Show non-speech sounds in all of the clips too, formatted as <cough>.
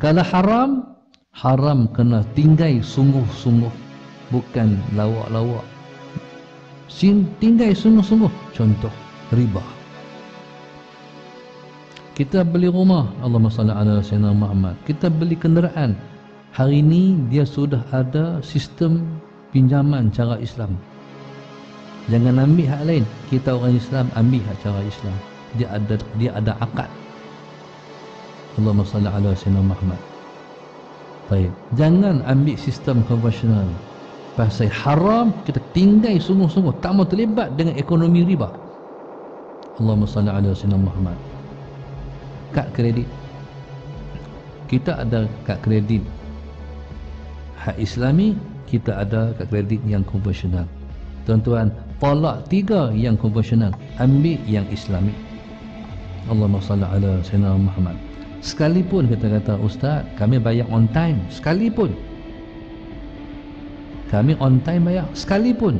Kalau haram, haram kena tinggai sungguh-sungguh. Bukan lawak-lawak. tinggai sungguh-sungguh. Contoh, riba. Kita beli rumah, Allah SWT ala Sayyidina Muhammad. Kita beli kenderaan. Hari ini dia sudah ada sistem pinjaman cara Islam. Jangan ambil hak lain. Kita orang Islam ambil hak cara Islam. Dia ada dia ada akad. Allahumma salli ala Sayyidina Muhammad Baik. Jangan ambil sistem konvensional Pasal haram Kita tinggai sungguh-sungguh Tak mau terlibat dengan ekonomi riba Allahumma salli ala Sayyidina Muhammad Kad kredit Kita ada kad kredit Hak Islami Kita ada kad kredit yang konvensional Tuan-tuan Tolak tiga yang konvensional Ambil yang Islami Allahumma salli ala Sayyidina Muhammad sekalipun kata-kata ustaz kami bayar on time sekalipun kami on time bayar sekalipun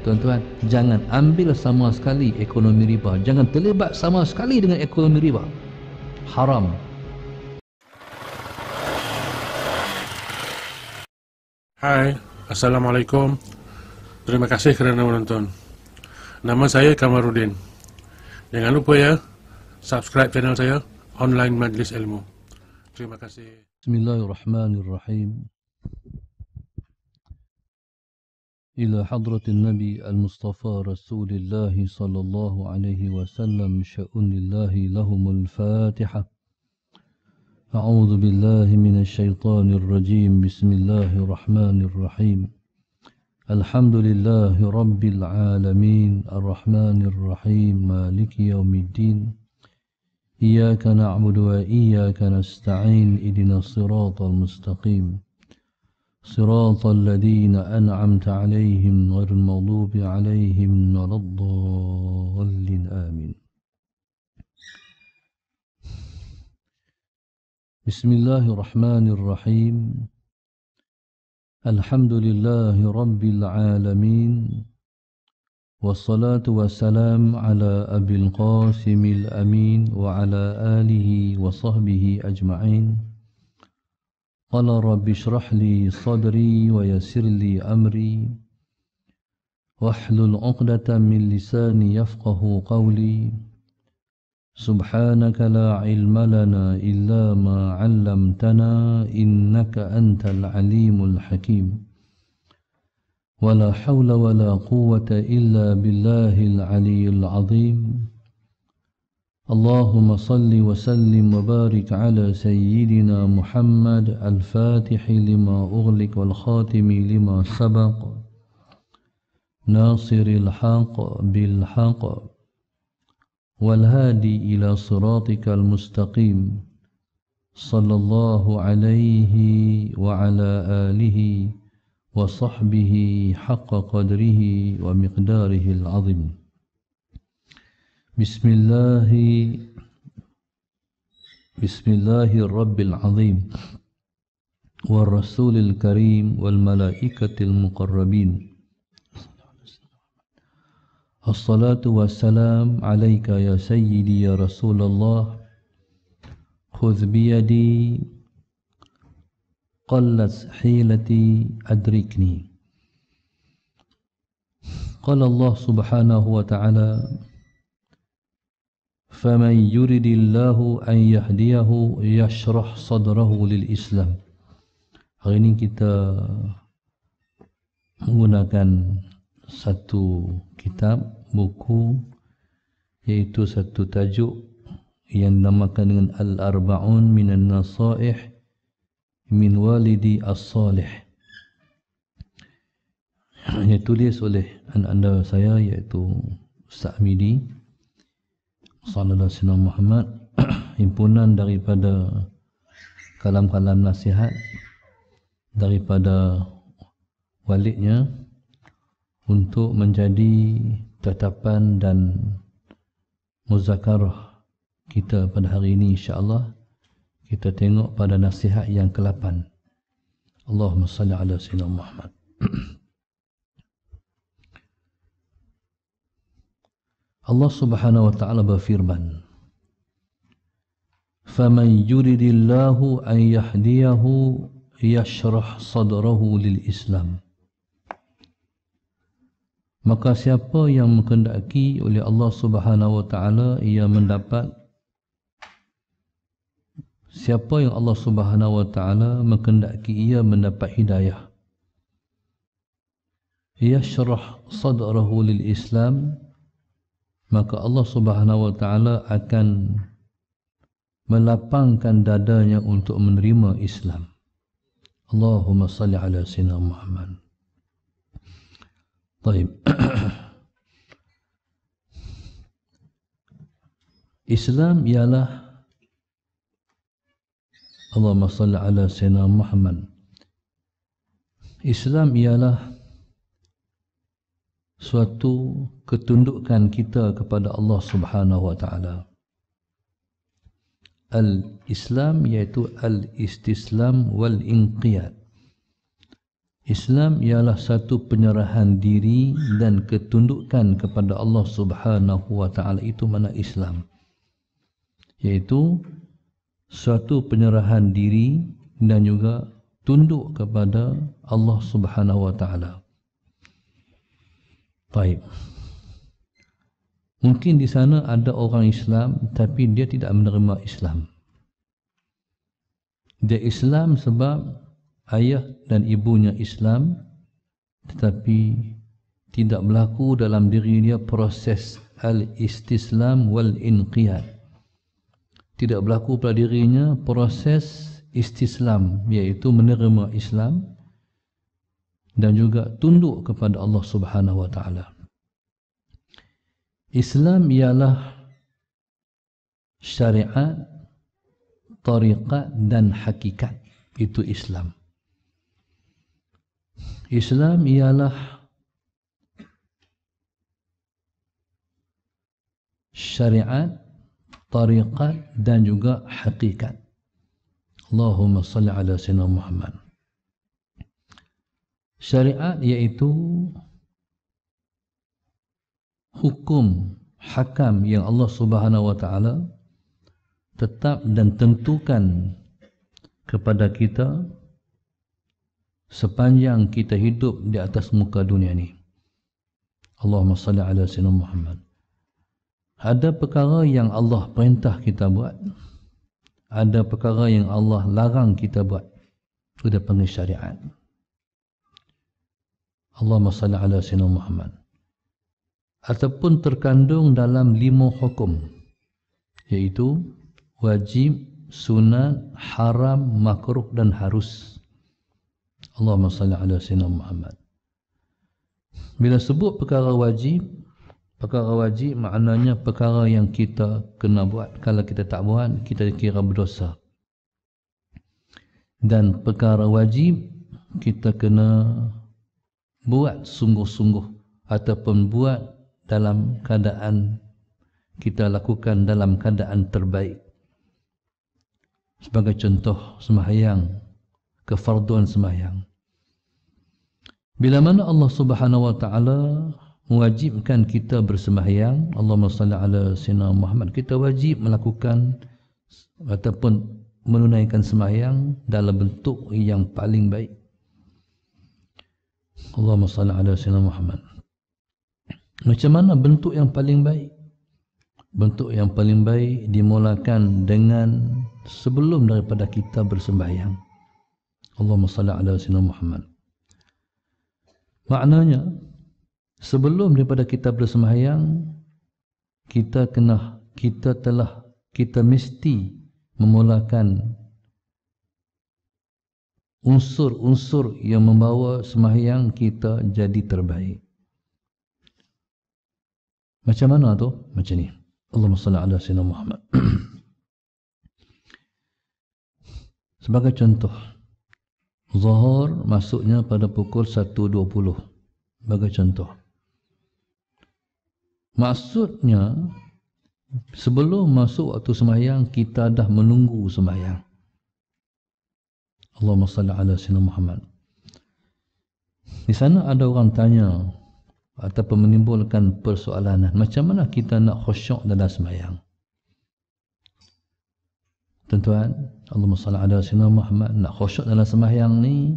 tuan-tuan jangan ambil sama sekali ekonomi riba jangan terlibat sama sekali dengan ekonomi riba haram Hai, Assalamualaikum Terima kasih kerana menonton Nama saya Kamarudin Jangan lupa ya Subscribe channel saya online Majlis Ilmu. Terima kasih. Bismillahirrahmanirrahim. إلى حضرة النبي المصطفى رسول الله صلى الله عليه وسلم شأن الله لهم الفاتحة أعوذ بالله من الشيطان الرجيم بسم الله الرحمن الرحيم الحمد لله رب العالمين الرحمن الرحيم مالك يوم الدين إياك نعبد وإياك نستعين إدنا الصراط المستقيم صراط الذين أنعمت عليهم غير المغضوب عليهم ولا الضالين آمين بسم الله الرحمن الرحيم الحمد لله رب العالمين والصلاة والسلام على أبي القاسم الأمين وعلى آله وصحبه أجمعين قال رب اشرح لي صدري ويسر لي أمري واحلل عقدة من لساني يفقه قولي سبحانك لا علم لنا إلا ما علمتنا إنك أنت العليم الحكيم ولا حول ولا قوة إلا بالله العلي العظيم اللهم صل وسلم وبارك على سيدنا محمد الفاتح لما أغلق والخاتم لما سبق ناصر الحق بالحق والهادي إلى صراطك المستقيم صلى الله عليه وعلى آله وصحبه حق قدره ومقداره العظيم بسم الله بسم الله الرب العظيم والرسول الكريم والملائكة المقربين الصلاة والسلام عليك يا سيدي يا رسول الله خذ بيدي قلت حيلتي أدركني قال subhanahu wa taala. فمن yuridillahu an yahdiyahu يهديه يشرح صدره Islam. hari ini kita menggunakan satu kitab buku yaitu satu tajuk yang dinamakan dengan Al-Arba'un Minan Nasaih min walidi as-salih ini tulis oleh anak-anak saya iaitu Ustaz Midi Sallallahu Alaihi Muhammad <clears throat> himpunan daripada kalam-kalam nasihat daripada walidnya untuk menjadi tetapan dan muzakarah kita pada hari ini insya-Allah kita tengok pada nasihat yang ke-8 Allahumma salli ala sayyidina Muhammad <clears throat> Allah Subhanahu wa taala berfirman Faman yuridillahu an yahdiyahu yashrah sadrahu lil Islam Maka siapa yang mengendaki oleh Allah Subhanahu wa taala ia mendapat siapa yang Allah Subhanahu wa taala menghendaki ia mendapat hidayah ia syarah sadrahu lil Islam maka Allah Subhanahu wa taala akan melapangkan dadanya untuk menerima Islam Allahumma salli ala sayyidina Muhammad Baik <coughs> Islam ialah Allahumma salli ala Sayyidina Muhammad Islam ialah suatu ketundukan kita kepada Allah Subhanahu Wa Taala. Al-Islam iaitu al-istislam wal inqiyad. Islam ialah satu penyerahan diri dan ketundukan kepada Allah Subhanahu Wa Taala itu mana Islam. yaitu suatu penyerahan diri dan juga tunduk kepada Allah Subhanahu wa taala. Baik. Mungkin di sana ada orang Islam tapi dia tidak menerima Islam. Dia Islam sebab ayah dan ibunya Islam tetapi tidak berlaku dalam diri dia proses al-istislam wal-inqiyad tidak berlaku pada dirinya proses istislam iaitu menerima Islam dan juga tunduk kepada Allah Subhanahu wa taala. Islam ialah syariat, tariqat dan hakikat itu Islam. Islam ialah syariat, tariqat dan juga hakikat. Allahumma salli ala sayyidina Muhammad. Syariat iaitu hukum hakam yang Allah Subhanahu wa taala tetap dan tentukan kepada kita sepanjang kita hidup di atas muka dunia ini. Allahumma salli ala sayyidina Muhammad ada perkara yang Allah perintah kita buat ada perkara yang Allah larang kita buat itu dia panggil syariat Allahumma salli ala sayyidina Muhammad ataupun terkandung dalam lima hukum iaitu wajib sunat haram makruh dan harus Allahumma salli ala sayyidina Muhammad bila sebut perkara wajib Perkara wajib maknanya perkara yang kita kena buat. Kalau kita tak buat, kita kira berdosa. Dan perkara wajib, kita kena buat sungguh-sungguh. Ataupun buat dalam keadaan, kita lakukan dalam keadaan terbaik. Sebagai contoh semahyang, kefarduan semahyang. Bila mana Allah subhanahu wa ta'ala mewajibkan kita bersembahyang Allahumma salli ala sayyidina Muhammad kita wajib melakukan ataupun menunaikan sembahyang dalam bentuk yang paling baik Allahumma salli ala sayyidina Muhammad macam mana bentuk yang paling baik bentuk yang paling baik dimulakan dengan sebelum daripada kita bersembahyang Allahumma salli ala sayyidina Muhammad maknanya sebelum daripada kita bersemayang kita kena kita telah kita mesti memulakan unsur-unsur yang membawa semayang kita jadi terbaik macam mana tu macam ni Allahumma salli ala sayyidina Muhammad <clears throat> sebagai contoh zuhur masuknya pada pukul 1.20 sebagai contoh Maksudnya sebelum masuk waktu sembahyang kita dah menunggu sembahyang. Allahumma salli ala sayyidina Muhammad. Di sana ada orang tanya atau menimbulkan persoalan macam mana kita nak khusyuk dalam sembahyang. Tuan-tuan, Allahumma salli ala sayyidina Muhammad nak khusyuk dalam sembahyang ni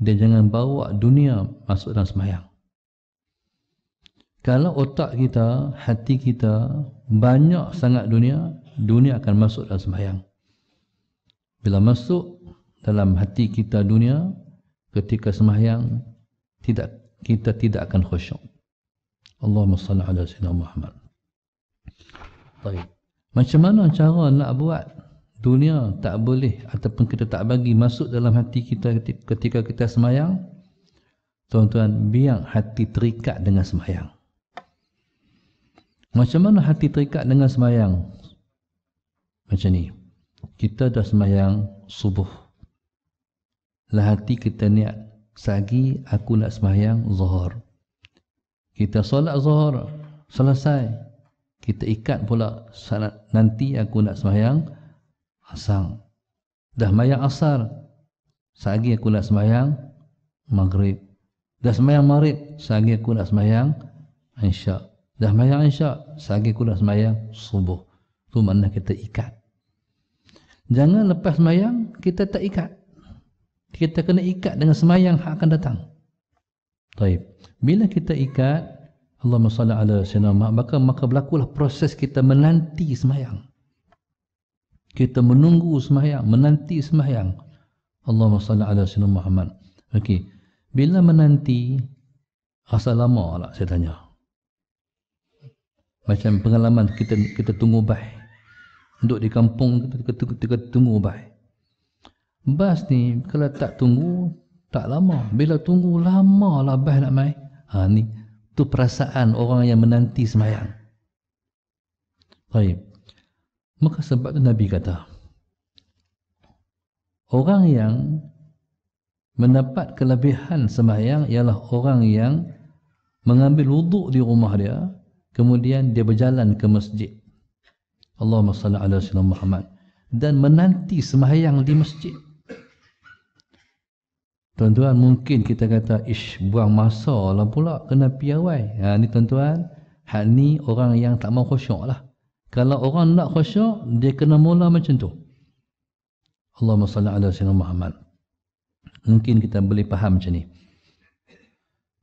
dia jangan bawa dunia masuk dalam sembahyang kalau otak kita, hati kita banyak sangat dunia, dunia akan masuk dalam sembahyang. Bila masuk dalam hati kita dunia, ketika sembahyang tidak kita tidak akan khusyuk. Allahumma salli ala sayyidina Muhammad. Baik. Macam mana cara nak buat dunia tak boleh ataupun kita tak bagi masuk dalam hati kita ketika kita semayang. Tuan-tuan, biar hati terikat dengan semayang. Macam mana hati terikat dengan semayang? Macam ni. Kita dah semayang subuh. Lah hati kita niat. Sagi aku nak semayang zuhur. Kita solat zuhur. Selesai. Kita ikat pula. Nanti aku nak semayang asar Dah mayang asar. Sagi aku nak semayang maghrib. Dah semayang maghrib. Sagi aku nak semayang insya' Dah semayang isyak, selagi aku nak semayang, subuh. Itu makna kita ikat. Jangan lepas semayang, kita tak ikat. Kita kena ikat dengan semayang yang akan datang. Taib. Bila kita ikat, Allahumma salli ala sinama, maka, maka berlakulah proses kita menanti semayang. Kita menunggu semayang, menanti semayang. Allahumma salli ala sinama Muhammad. Okey. Bila menanti, asal lama lah saya tanya macam pengalaman kita kita tunggu bas untuk di kampung kita tunggu kita tunggu bas bas ni kalau tak tunggu tak lama bila tunggu lama lah bas nak mai ha ni tu perasaan orang yang menanti semayang baik maka sebab tu nabi kata orang yang mendapat kelebihan semayang ialah orang yang mengambil wuduk di rumah dia Kemudian dia berjalan ke masjid. Allahumma salli ala sallam Muhammad. Dan menanti sembahyang di masjid. Tuan-tuan, mungkin kita kata, ish, buang masa lah pula, kena piawai. Ha, ni tuan-tuan, hak ni orang yang tak mau khusyuk lah. Kalau orang nak khusyuk, dia kena mula macam tu. Allahumma salli ala sallam Muhammad. Mungkin kita boleh faham macam ni.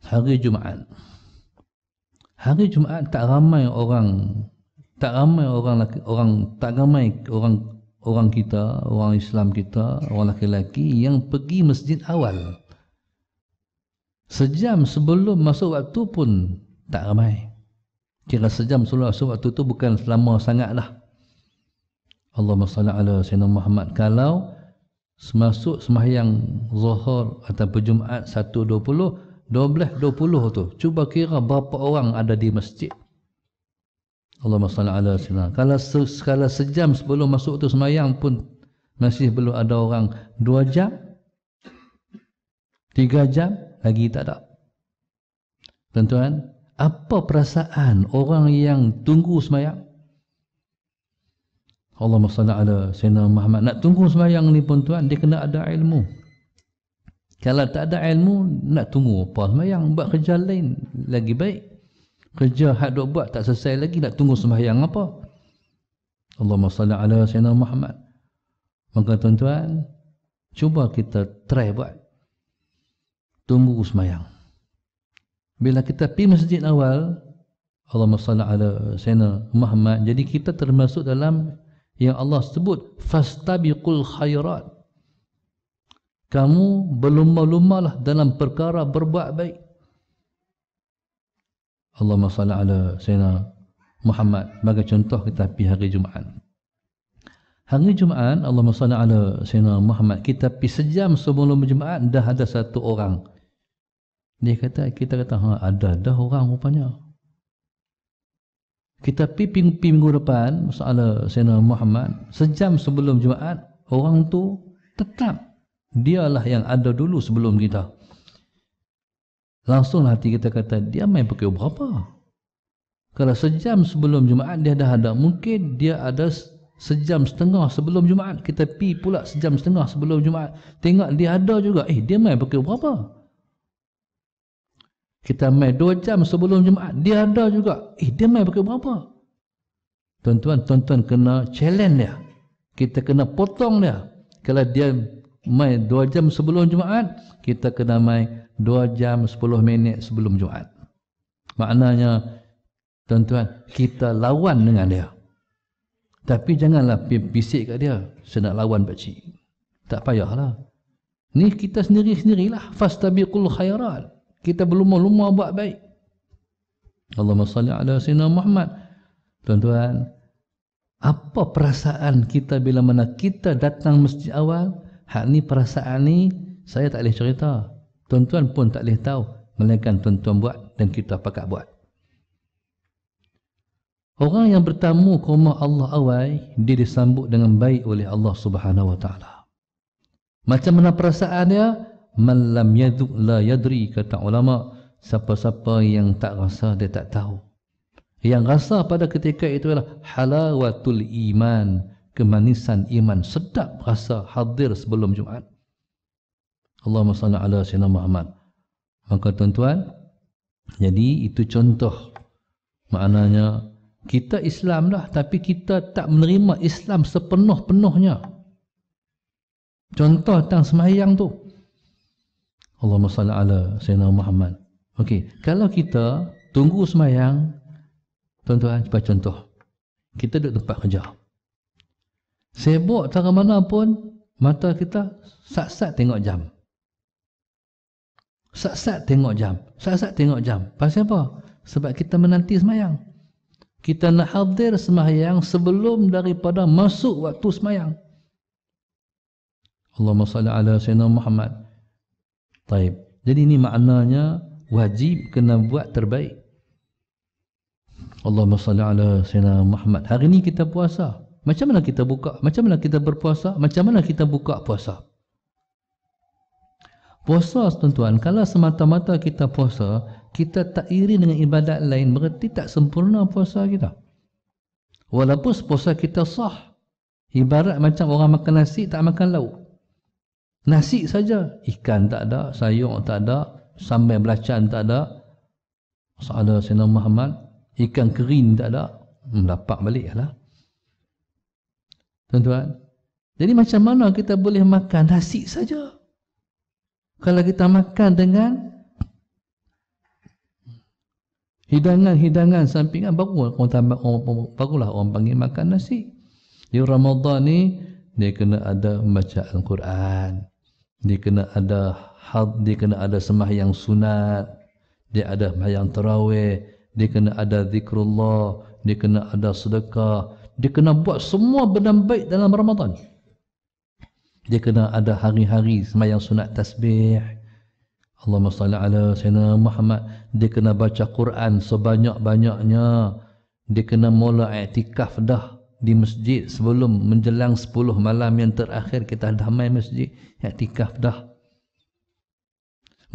Hari Jumaat hari Jumaat tak ramai orang tak ramai orang orang tak ramai orang orang kita orang Islam kita orang lelaki yang pergi masjid awal sejam sebelum masuk waktu pun tak ramai kira sejam sebelum masuk waktu tu bukan selama sangat lah Allahumma salli ala Sayyidina Muhammad kalau semasuk semayang zuhur atau Jumaat 12-20 tu. Cuba kira berapa orang ada di masjid. Allah SWT. Kalau, se kalau sejam sebelum masuk tu semayang pun masih belum ada orang. Dua jam. Tiga jam. Lagi tak ada. Tuan-tuan. Apa perasaan orang yang tunggu semayang? Allah ala Sayyidina Muhammad. Nak tunggu semayang ni pun tuan. Dia kena ada ilmu kalau tak ada ilmu nak tunggu apa sembahyang buat kerja lain lagi baik kerja hak dok buat tak selesai lagi nak tunggu sembahyang apa Allahumma salli ala sayyidina Muhammad maka tuan-tuan cuba kita try buat tunggu sembahyang bila kita pergi masjid awal Allahumma salli ala sayyidina Muhammad jadi kita termasuk dalam yang Allah sebut fastabiqul khairat kamu berlumba-lumbalah dalam perkara berbuat baik Allahumma salli ala sayyidina Muhammad sebagai contoh kita pergi hari Jumaat hari Jumaat Allahumma salli ala sayyidina Muhammad kita pi sejam sebelum Jumaat dah ada satu orang dia kata kita kata ha, ada dah orang rupanya kita pi ping-ping-ping pergi minggu depan masalah Sayyidina Muhammad sejam sebelum Jumaat orang tu tetap dialah yang ada dulu sebelum kita langsung lah hati kita kata dia main pakai berapa kalau sejam sebelum Jumaat dia dah ada mungkin dia ada sejam setengah sebelum Jumaat kita pi pula sejam setengah sebelum Jumaat tengok dia ada juga eh dia main pakai berapa kita main dua jam sebelum Jumaat dia ada juga eh dia main pakai berapa tuan-tuan tuan-tuan kena challenge dia kita kena potong dia kalau dia mai 2 jam sebelum Jumaat kita kena mai 2 jam 10 minit sebelum Jumaat maknanya tuan-tuan kita lawan dengan dia tapi janganlah bisik kat dia saya nak lawan pak cik tak payahlah ni kita sendiri-sendirilah fastabiqul khairat kita belum lumba buat baik Allahumma salli ala sayyidina Muhammad tuan-tuan apa perasaan kita bila mana kita datang masjid awal hak ni perasaan ni saya tak boleh cerita tuan-tuan pun tak boleh tahu melainkan tuan-tuan buat dan kita pakat buat orang yang bertamu ke rumah Allah awal dia disambut dengan baik oleh Allah subhanahu wa ta'ala macam mana perasaan dia man lam yaduk la yadri kata ulama siapa-siapa yang tak rasa dia tak tahu yang rasa pada ketika itu ialah halawatul iman kemanisan iman sedap rasa hadir sebelum Jumaat. Allahumma salli ala sayyidina Muhammad. Maka tuan-tuan, jadi itu contoh maknanya kita Islam lah tapi kita tak menerima Islam sepenuh-penuhnya. Contoh tentang semayang tu. Allahumma salli ala sayyidina Muhammad. Okey, kalau kita tunggu semayang, tuan-tuan, cuba contoh. Kita duduk tempat kerja. Sibuk cara mana pun mata kita sat-sat tengok jam. Sat-sat tengok jam. Sat-sat tengok jam. Pasal apa? Sebab kita menanti semayang. Kita nak hadir semayang sebelum daripada masuk waktu semayang. Allahumma salli ala sayyidina Muhammad. Taib. Jadi ini maknanya wajib kena buat terbaik. Allahumma salli ala sayyidina Muhammad. Hari ini kita Puasa. Macam mana kita buka? Macam mana kita berpuasa? Macam mana kita buka puasa? Puasa tuan-tuan, kalau semata-mata kita puasa, kita tak iri dengan ibadat lain, berarti tak sempurna puasa kita. Walaupun puasa kita sah. Ibarat macam orang makan nasi, tak makan lauk. Nasi saja. Ikan tak ada, sayur tak ada, sambal belacan tak ada. Masalah Sayyidina Muhammad. Ikan kering tak ada. Hmm, dapat balik lah. Tuan-tuan. Jadi macam mana kita boleh makan nasi saja? Kalau kita makan dengan hidangan-hidangan sampingan baru orang tambah orang barulah orang panggil makan nasi. Di Ramadan ni dia kena ada membaca Al-Quran. Dia kena ada had, dia kena ada sembahyang sunat. Dia ada sembahyang tarawih, dia kena ada zikrullah, dia kena ada sedekah, dia kena buat semua benda baik dalam Ramadan. Dia kena ada hari-hari semayang sunat tasbih. Allahumma salli ala sayyidina Muhammad. Dia kena baca Quran sebanyak-banyaknya. Dia kena mula iktikaf dah di masjid sebelum menjelang 10 malam yang terakhir kita dah main masjid iktikaf dah.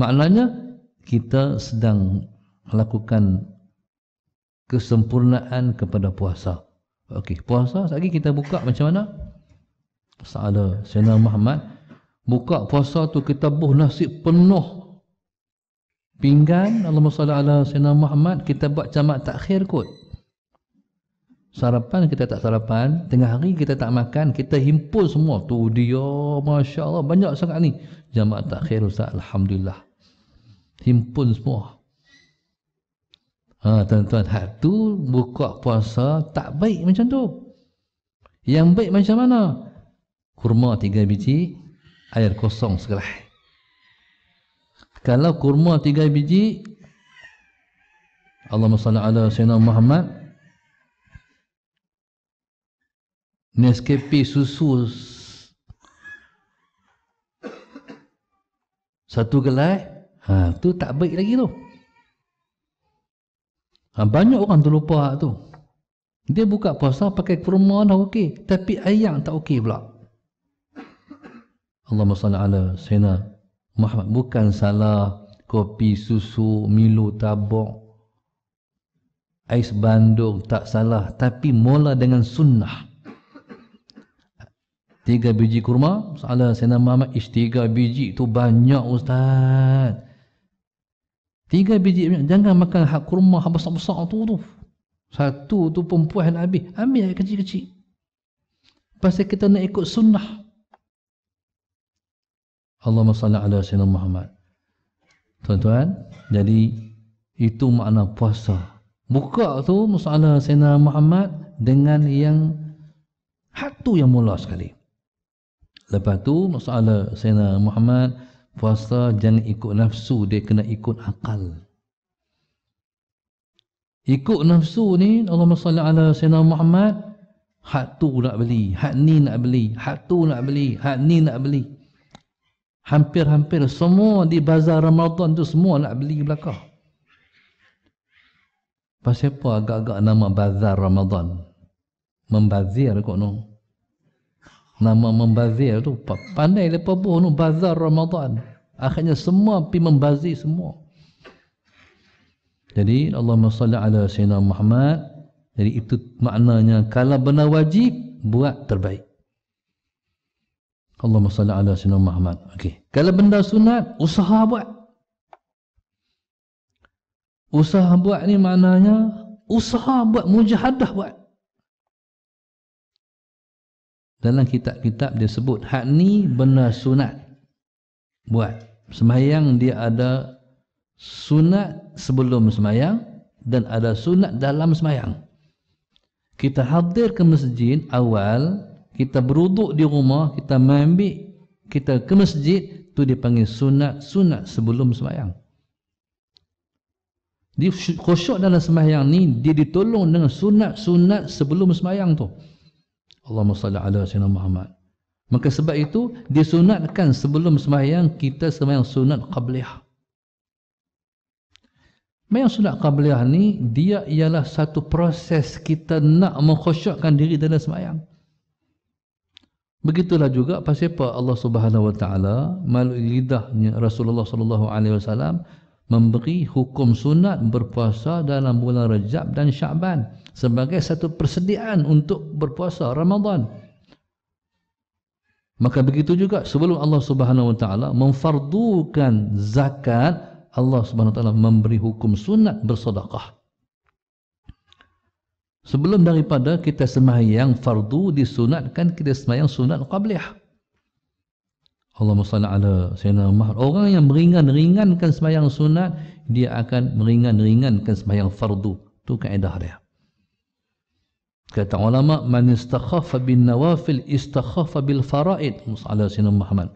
Maknanya kita sedang melakukan kesempurnaan kepada puasa. Okey, puasa lagi kita buka macam mana? Sa'ala Sayyidina Muhammad buka puasa tu kita buh nasi penuh pinggan Allah ala Sayyidina Muhammad kita buat jamak takhir kot sarapan kita tak sarapan tengah hari kita tak makan kita himpun semua tu dia Masya Allah banyak sangat ni jamak takhir Ustaz Alhamdulillah himpun semua Ha, tuan-tuan, hak tu buka puasa tak baik macam tu. Yang baik macam mana? Kurma tiga biji, air kosong segelas. Kalau kurma tiga biji, Allahumma salli ala Sayyidina Muhammad, Nescafe susu satu gelas, ha, tu tak baik lagi tu. Ha, banyak orang terlupa hak tu. Dia buka puasa pakai kurma dah okey. Tapi ayam tak okey pula. Allahumma salli ala Sayyidina Muhammad. Bukan salah kopi, susu, milu, tabuk. Ais bandung tak salah. Tapi mula dengan sunnah. Tiga biji kurma. Salah Sayyidina Muhammad. Ish biji tu banyak ustaz. Tiga biji minyak. Jangan makan hak kurma hak besar-besar tu tu. Satu tu perempuan habis. Ambil yang kecil-kecil. Pasal kita nak ikut sunnah. Allahumma salli ala sayyidina Muhammad. Tuan-tuan, jadi itu makna puasa. Buka tu masalah Sayyidina Muhammad dengan yang hatu yang mula sekali. Lepas tu masalah Sayyidina Muhammad Puasa jangan ikut nafsu, dia kena ikut akal. Ikut nafsu ni, Allahumma salli ala Sayyidina Muhammad, hak tu nak beli, hak ni nak beli, hak tu nak beli, hak ni nak beli. Hampir-hampir semua di bazar Ramadan tu semua nak beli belaka. Pasal apa agak-agak nama bazar Ramadan? Membazir kot noh nama membazir tu pandai lepa buh nu bazar Ramadan akhirnya semua pi membazir semua jadi Allahumma salli ala sayyidina Muhammad jadi itu maknanya kalau benar wajib buat terbaik Allahumma salli ala sayyidina Muhammad okey kalau benda sunat usaha buat usaha buat ni maknanya usaha buat mujahadah buat dalam kitab-kitab dia sebut hak ni benar sunat buat semayang dia ada sunat sebelum semayang dan ada sunat dalam semayang. kita hadir ke masjid awal kita beruduk di rumah kita ambil kita ke masjid tu dipanggil sunat sunat sebelum semayang. Dia khusyuk dalam semayang ni dia ditolong dengan sunat-sunat sebelum semayang tu Allahumma salli ala sayyidina Muhammad. Maka sebab itu disunatkan sebelum sembahyang kita sembahyang sunat qabliyah. Sembahyang sunat qabliyah ni dia ialah satu proses kita nak mengkhusyukkan diri dalam sembahyang. Begitulah juga pasal apa Allah Subhanahu Wa Taala melalui lidahnya Rasulullah Sallallahu Alaihi Wasallam memberi hukum sunat berpuasa dalam bulan Rajab dan Syaban sebagai satu persediaan untuk berpuasa Ramadhan. Maka begitu juga sebelum Allah Subhanahu wa taala memfardukan zakat, Allah Subhanahu wa taala memberi hukum sunat bersodokah. Sebelum daripada kita sembahyang fardu disunatkan kita sembahyang sunat qabliyah. Allah SWT ala sayyidina orang yang meringan-ringankan sembahyang sunat dia akan meringan-ringankan sembahyang fardu. Itu kaedah dia. Kata ulama man istakhafa bin nawafil istakhafa bil faraid musalla sinum Muhammad.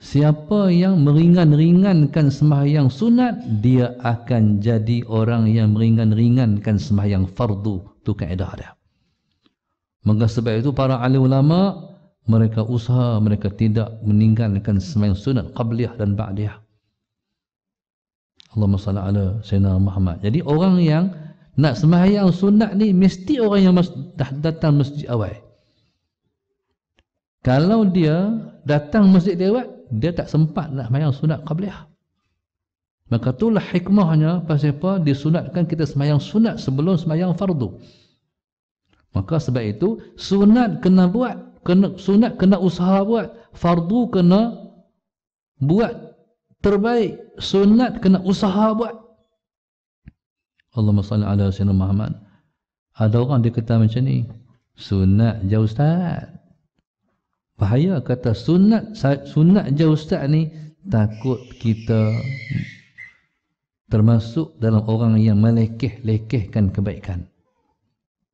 Siapa yang meringan-ringankan sembahyang sunat dia akan jadi orang yang meringan-ringankan sembahyang fardu tu kaedah dia. Maka sebab itu para ahli ulama mereka usaha mereka tidak meninggalkan sembahyang sunat qabliyah dan ba'diyah. Allahumma salli ala sayyidina Muhammad. Jadi orang yang nak semayang sunat ni mesti orang yang dah datang masjid awal. Kalau dia datang masjid lewat, dia tak sempat nak semayang sunat qabliyah. Maka itulah hikmahnya pasal apa disunatkan kita semayang sunat sebelum semayang fardu. Maka sebab itu sunat kena buat, kena sunat kena usaha buat, fardu kena buat terbaik, sunat kena usaha buat. Allahumma salli ala Sayyidina Muhammad ada orang dia kata macam ni sunat je ustaz bahaya kata sunat sunat je ustaz ni takut kita termasuk dalam orang yang melekeh-lekehkan kebaikan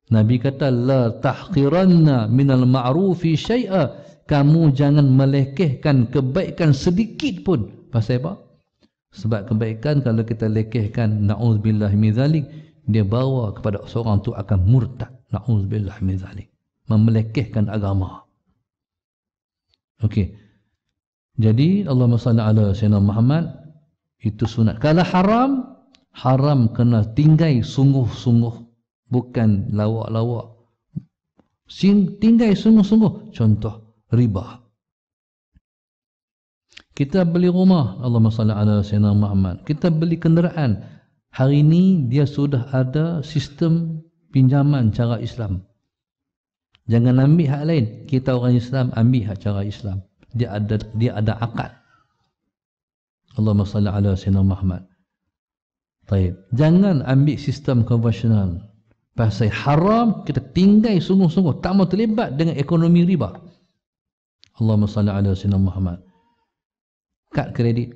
Nabi kata la tahqiranna minal ma'rufi syai'a kamu jangan melekehkan kebaikan sedikit pun pasal apa? Sebab kebaikan kalau kita lekehkan na'udzubillah min zalik, dia bawa kepada seorang tu akan murtad. Na'udzubillah min zalik. Memelekehkan agama. Okey. Jadi Allah SWT ala Sayyidina Muhammad itu sunat. Kalau haram, haram kena tinggai sungguh-sungguh. Bukan lawak-lawak. tinggai sungguh-sungguh. Contoh, riba. Kita beli rumah, Allah masalah ala Sayyidina Muhammad. Kita beli kenderaan. Hari ini dia sudah ada sistem pinjaman cara Islam. Jangan ambil hak lain. Kita orang Islam ambil hak cara Islam. Dia ada dia ada akad. Allah masalah ala Sayyidina Muhammad. Taib. Jangan ambil sistem konvensional. Pasal haram, kita tinggai sungguh-sungguh. Tak mahu terlibat dengan ekonomi riba. Allah masalah ala Sayyidina Muhammad kad kredit.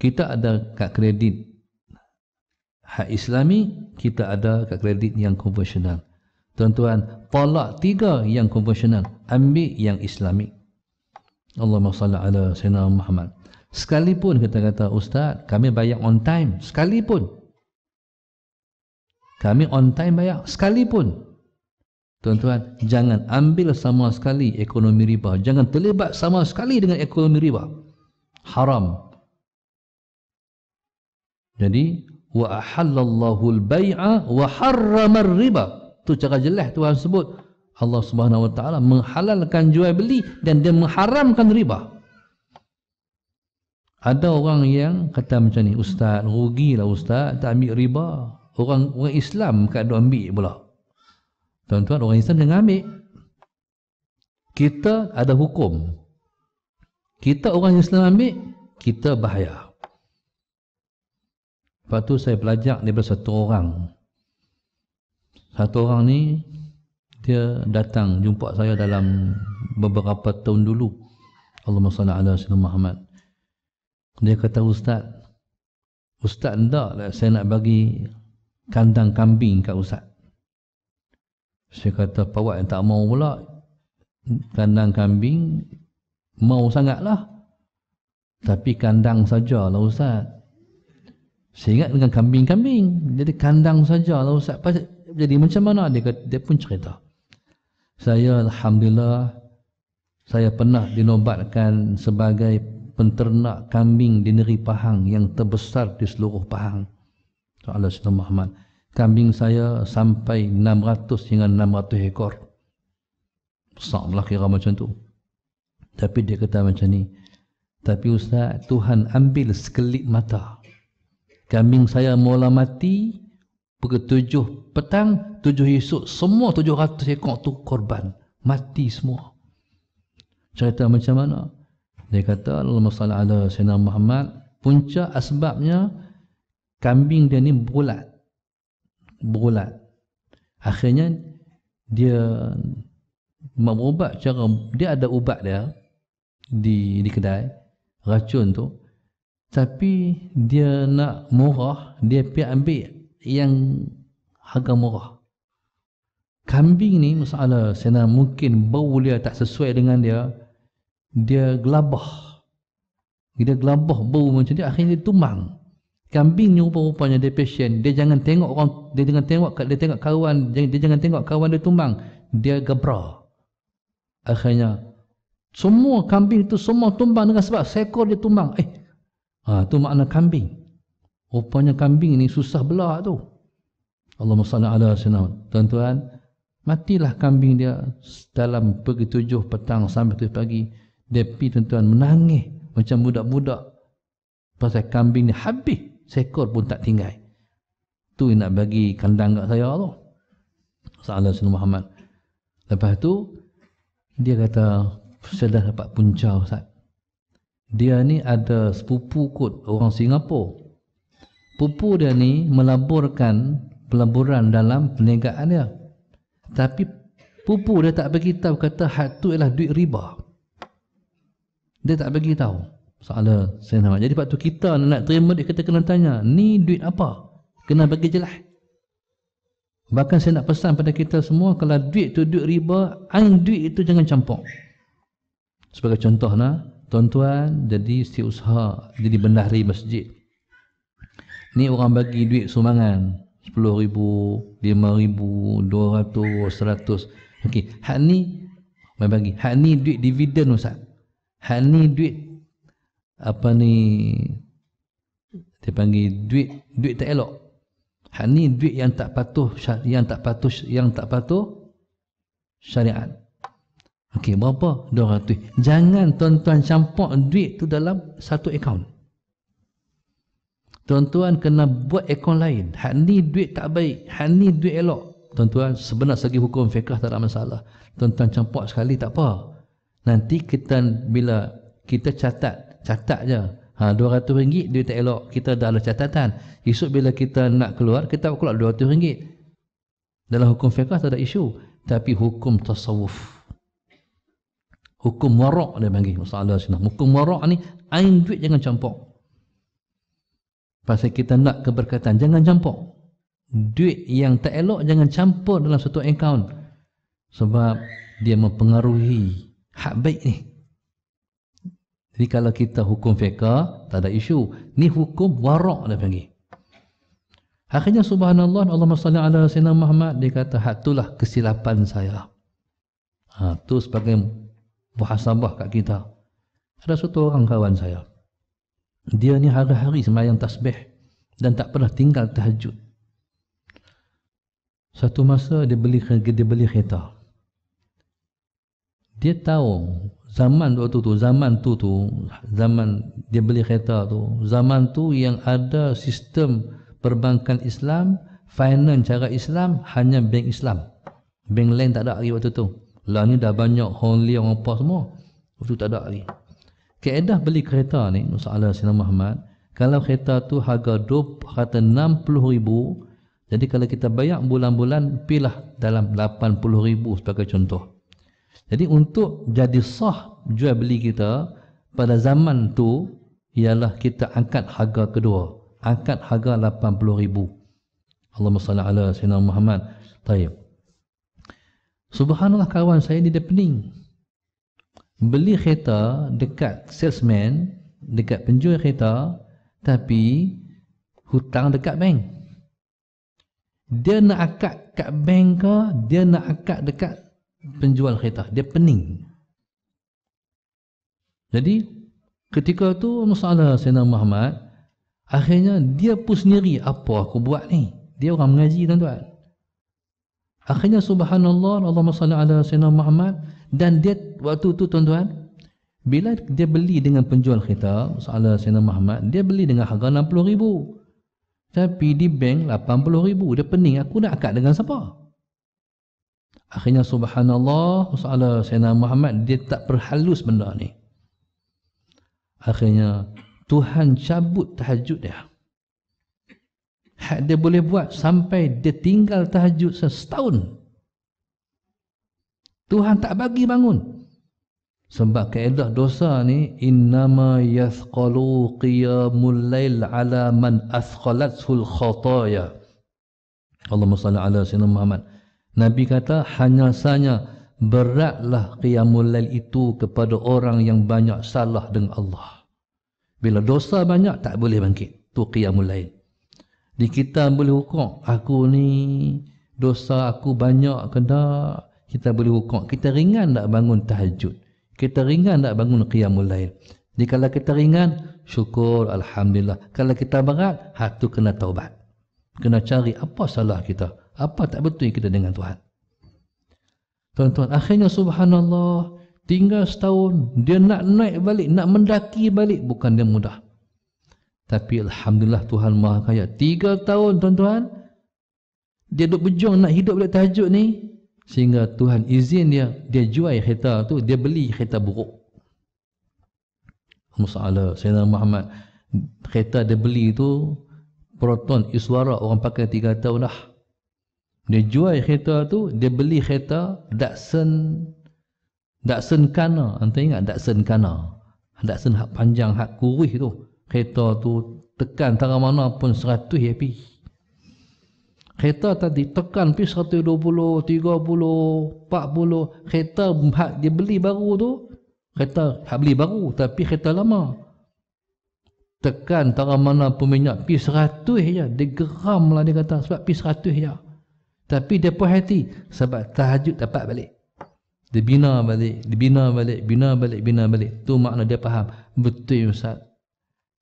Kita ada kad kredit hak islami, kita ada kad kredit yang konvensional. Tuan-tuan, tolak tiga yang konvensional. Ambil yang islami. Allah SWT ala Sayyidina Muhammad. Sekalipun kita kata, Ustaz, kami bayar on time. Sekalipun. Kami on time bayar. Sekalipun. Tuan-tuan, jangan ambil sama sekali ekonomi riba. Jangan terlibat sama sekali dengan ekonomi riba. Haram. Jadi, wa ahallallahu al-bai'a wa harrama riba Tu cara jelas Tuhan sebut. Allah Subhanahu wa taala menghalalkan jual beli dan dia mengharamkan riba. Ada orang yang kata macam ni, ustaz, rugilah ustaz tak ambil riba. Orang orang Islam kat ambil pula. Tuan-tuan orang Islam jangan ambil. Kita ada hukum. Kita orang Islam ambil, kita bahaya. Lepas tu saya belajar daripada satu orang. Satu orang ni, dia datang jumpa saya dalam beberapa tahun dulu. Allahumma salli ala sallallahu Muhammad. Dia kata, Ustaz, Ustaz tak lah saya nak bagi kandang kambing kat Ustaz saya kata pawat yang tak mau pula kandang kambing mau sangatlah tapi kandang sajalah ustaz saya ingat dengan kambing-kambing jadi kandang sajalah ustaz jadi macam mana dia, kata, dia pun cerita saya Alhamdulillah saya pernah dinobatkan sebagai penternak kambing di negeri Pahang yang terbesar di seluruh Pahang Allah Muhammad kambing saya sampai 600 hingga 600 ekor. Besarlah kira macam tu. Tapi dia kata macam ni. Tapi Ustaz, Tuhan ambil sekelip mata. Kambing saya mula mati, pukul tujuh petang, tujuh esok, semua tujuh ratus ekor tu korban. Mati semua. Cerita macam mana? Dia kata, Allah SWT ala Sayyidina Muhammad, punca asbabnya, kambing dia ni bulat berulat akhirnya dia mengubat cara dia ada ubat dia di di kedai racun tu tapi dia nak murah dia pi ambil yang harga murah kambing ni masalah sebenarnya mungkin bau dia tak sesuai dengan dia dia gelabah dia gelabah bau macam dia akhirnya dia tumang kambing ni rupa-rupanya dia patient dia jangan tengok orang dia jangan tengok dia tengok kawan dia jangan tengok kawan dia tumbang dia gebra akhirnya semua kambing itu semua tumbang dengan sebab seekor dia tumbang eh ha tu makna kambing rupanya kambing ni susah belah tu Allahumma salli ala sayyidina tuan-tuan matilah kambing dia dalam pergi tujuh petang sampai tujuh pagi dia pergi tuan-tuan menangis macam budak-budak pasal kambing ni habis seekor pun tak tinggal tu nak bagi kandang kat saya tu Salah Sunnah Muhammad lepas tu dia kata saya dah dapat punca Ustaz dia ni ada sepupu kot orang Singapura pupu dia ni melaburkan pelaburan dalam perniagaan dia tapi pupu dia tak bagi tahu kata hak tu ialah duit riba dia tak bagi tahu Soalnya saya nak jadi waktu kita nak terima dia kata kena tanya ni duit apa kena bagi jelas bahkan saya nak pesan pada kita semua kalau duit tu duit riba ang duit itu jangan campur sebagai contoh nah tuan-tuan jadi usaha jadi bendahari masjid ni orang bagi duit sumangan 10000 5000 200 100 okey hak ni bagi hak ni duit dividen ustaz hak ni duit apa ni dia panggil duit duit tak elok hak ni duit yang tak patuh yang tak patuh yang tak patuh syariat okey berapa 200 jangan tuan-tuan campak duit tu dalam satu akaun tuan-tuan kena buat akaun lain hak ni duit tak baik hak ni duit elok tuan-tuan sebenar segi hukum fiqah tak ada masalah tuan-tuan campak sekali tak apa nanti kita bila kita catat catat je ha, 200 ringgit duit tak elok kita dah ada catatan esok bila kita nak keluar kita keluar 200 ringgit dalam hukum fiqah tak ada isu tapi hukum tasawuf hukum warak dia panggil masalah sini hukum warak ni ain duit jangan campur pasal kita nak keberkatan jangan campur duit yang tak elok jangan campur dalam satu account sebab dia mempengaruhi hak baik ni jadi kalau kita hukum fiqah, tak ada isu. Ni hukum warak dia panggil. Akhirnya subhanallah Allah SWT ala Sayyidina Muhammad dia kata hak itulah kesilapan saya. Ha, tu sebagai muhasabah kat kita. Ada satu orang kawan saya. Dia ni hari-hari semayang tasbih dan tak pernah tinggal tahajud. Satu masa dia beli dia beli kereta. Dia tahu zaman waktu tu zaman tu tu zaman dia beli kereta tu zaman tu yang ada sistem perbankan Islam finance cara Islam hanya bank Islam bank lain tak ada lagi waktu tu lah ni dah banyak Hong orang apa semua waktu tak ada lagi keedah beli kereta ni Nusala Sina Muhammad kalau kereta tu harga dup kata 60 ribu jadi kalau kita bayar bulan-bulan pilah dalam 80 ribu sebagai contoh jadi untuk jadi sah jual beli kita pada zaman tu ialah kita angkat harga kedua. Angkat harga 80 ribu. Allahumma salli ala sayyidina Muhammad. Tayyib. Subhanallah kawan saya ni dia pening. Beli kereta dekat salesman, dekat penjual kereta tapi hutang dekat bank. Dia nak akad kat bank ke, dia nak akad dekat penjual khitah. Dia pening. Jadi ketika tu masalah Sayyidina Muhammad akhirnya dia pun sendiri apa aku buat ni? Dia orang mengaji tuan-tuan. Akhirnya subhanallah Allah masalah ala Sayyidina Muhammad dan dia waktu tu tuan-tuan bila dia beli dengan penjual khitab masalah Sayyidina Muhammad dia beli dengan harga rm ribu. tapi di bank rm ribu. dia pening aku nak akad dengan siapa? Akhirnya subhanallah Soalnya Sayyidina Muhammad Dia tak perhalus benda ni Akhirnya Tuhan cabut tahajud dia Hak dia boleh buat Sampai dia tinggal tahajud setahun Tuhan tak bagi bangun sebab kaedah dosa ni innama yathqalu qiyamul lail ala man athqalathul khataya Allahumma salli ala sayyidina Muhammad Nabi kata hanya sanya beratlah qiyamul lail itu kepada orang yang banyak salah dengan Allah. Bila dosa banyak tak boleh bangkit. Tu qiyamul lail. Di kita boleh hukum aku ni dosa aku banyak ke tak? Kita boleh hukum. Kita ringan nak bangun tahajud. Kita ringan nak bangun qiyamul lail. Jadi kalau kita ringan, syukur alhamdulillah. Kalau kita berat, hatu kena taubat. Kena cari apa salah kita. Apa tak betul kita dengan Tuhan? Tuan-tuan, akhirnya subhanallah, tinggal setahun, dia nak naik balik, nak mendaki balik, bukan dia mudah. Tapi Alhamdulillah Tuhan Maha Kaya. Tiga tahun tuan-tuan, dia duduk berjuang nak hidup balik tahajud ni, sehingga Tuhan izin dia, dia jual kereta tu, dia beli kereta buruk. Masalah Sayyidina Muhammad kereta dia beli tu proton iswara orang pakai tiga tahun dah dia jual kereta tu, dia beli kereta Datsun Datsun Kana. Anda ingat Datsun Kana? Datsun hak panjang, hak kurih tu. Kereta tu tekan tangan mana pun 100 ya pi. Kereta tadi tekan pi 120, 30, 40. Kereta hak dia beli baru tu, kereta hak beli baru tapi kereta lama. Tekan tangan mana pun minyak pi 100 ya, dia geram lah dia kata sebab pi 100 ya. Tapi dia puas hati sebab tahajud dapat balik. Dia bina balik, dia bina balik, bina balik, bina balik. Tu makna dia faham. Betul Ustaz.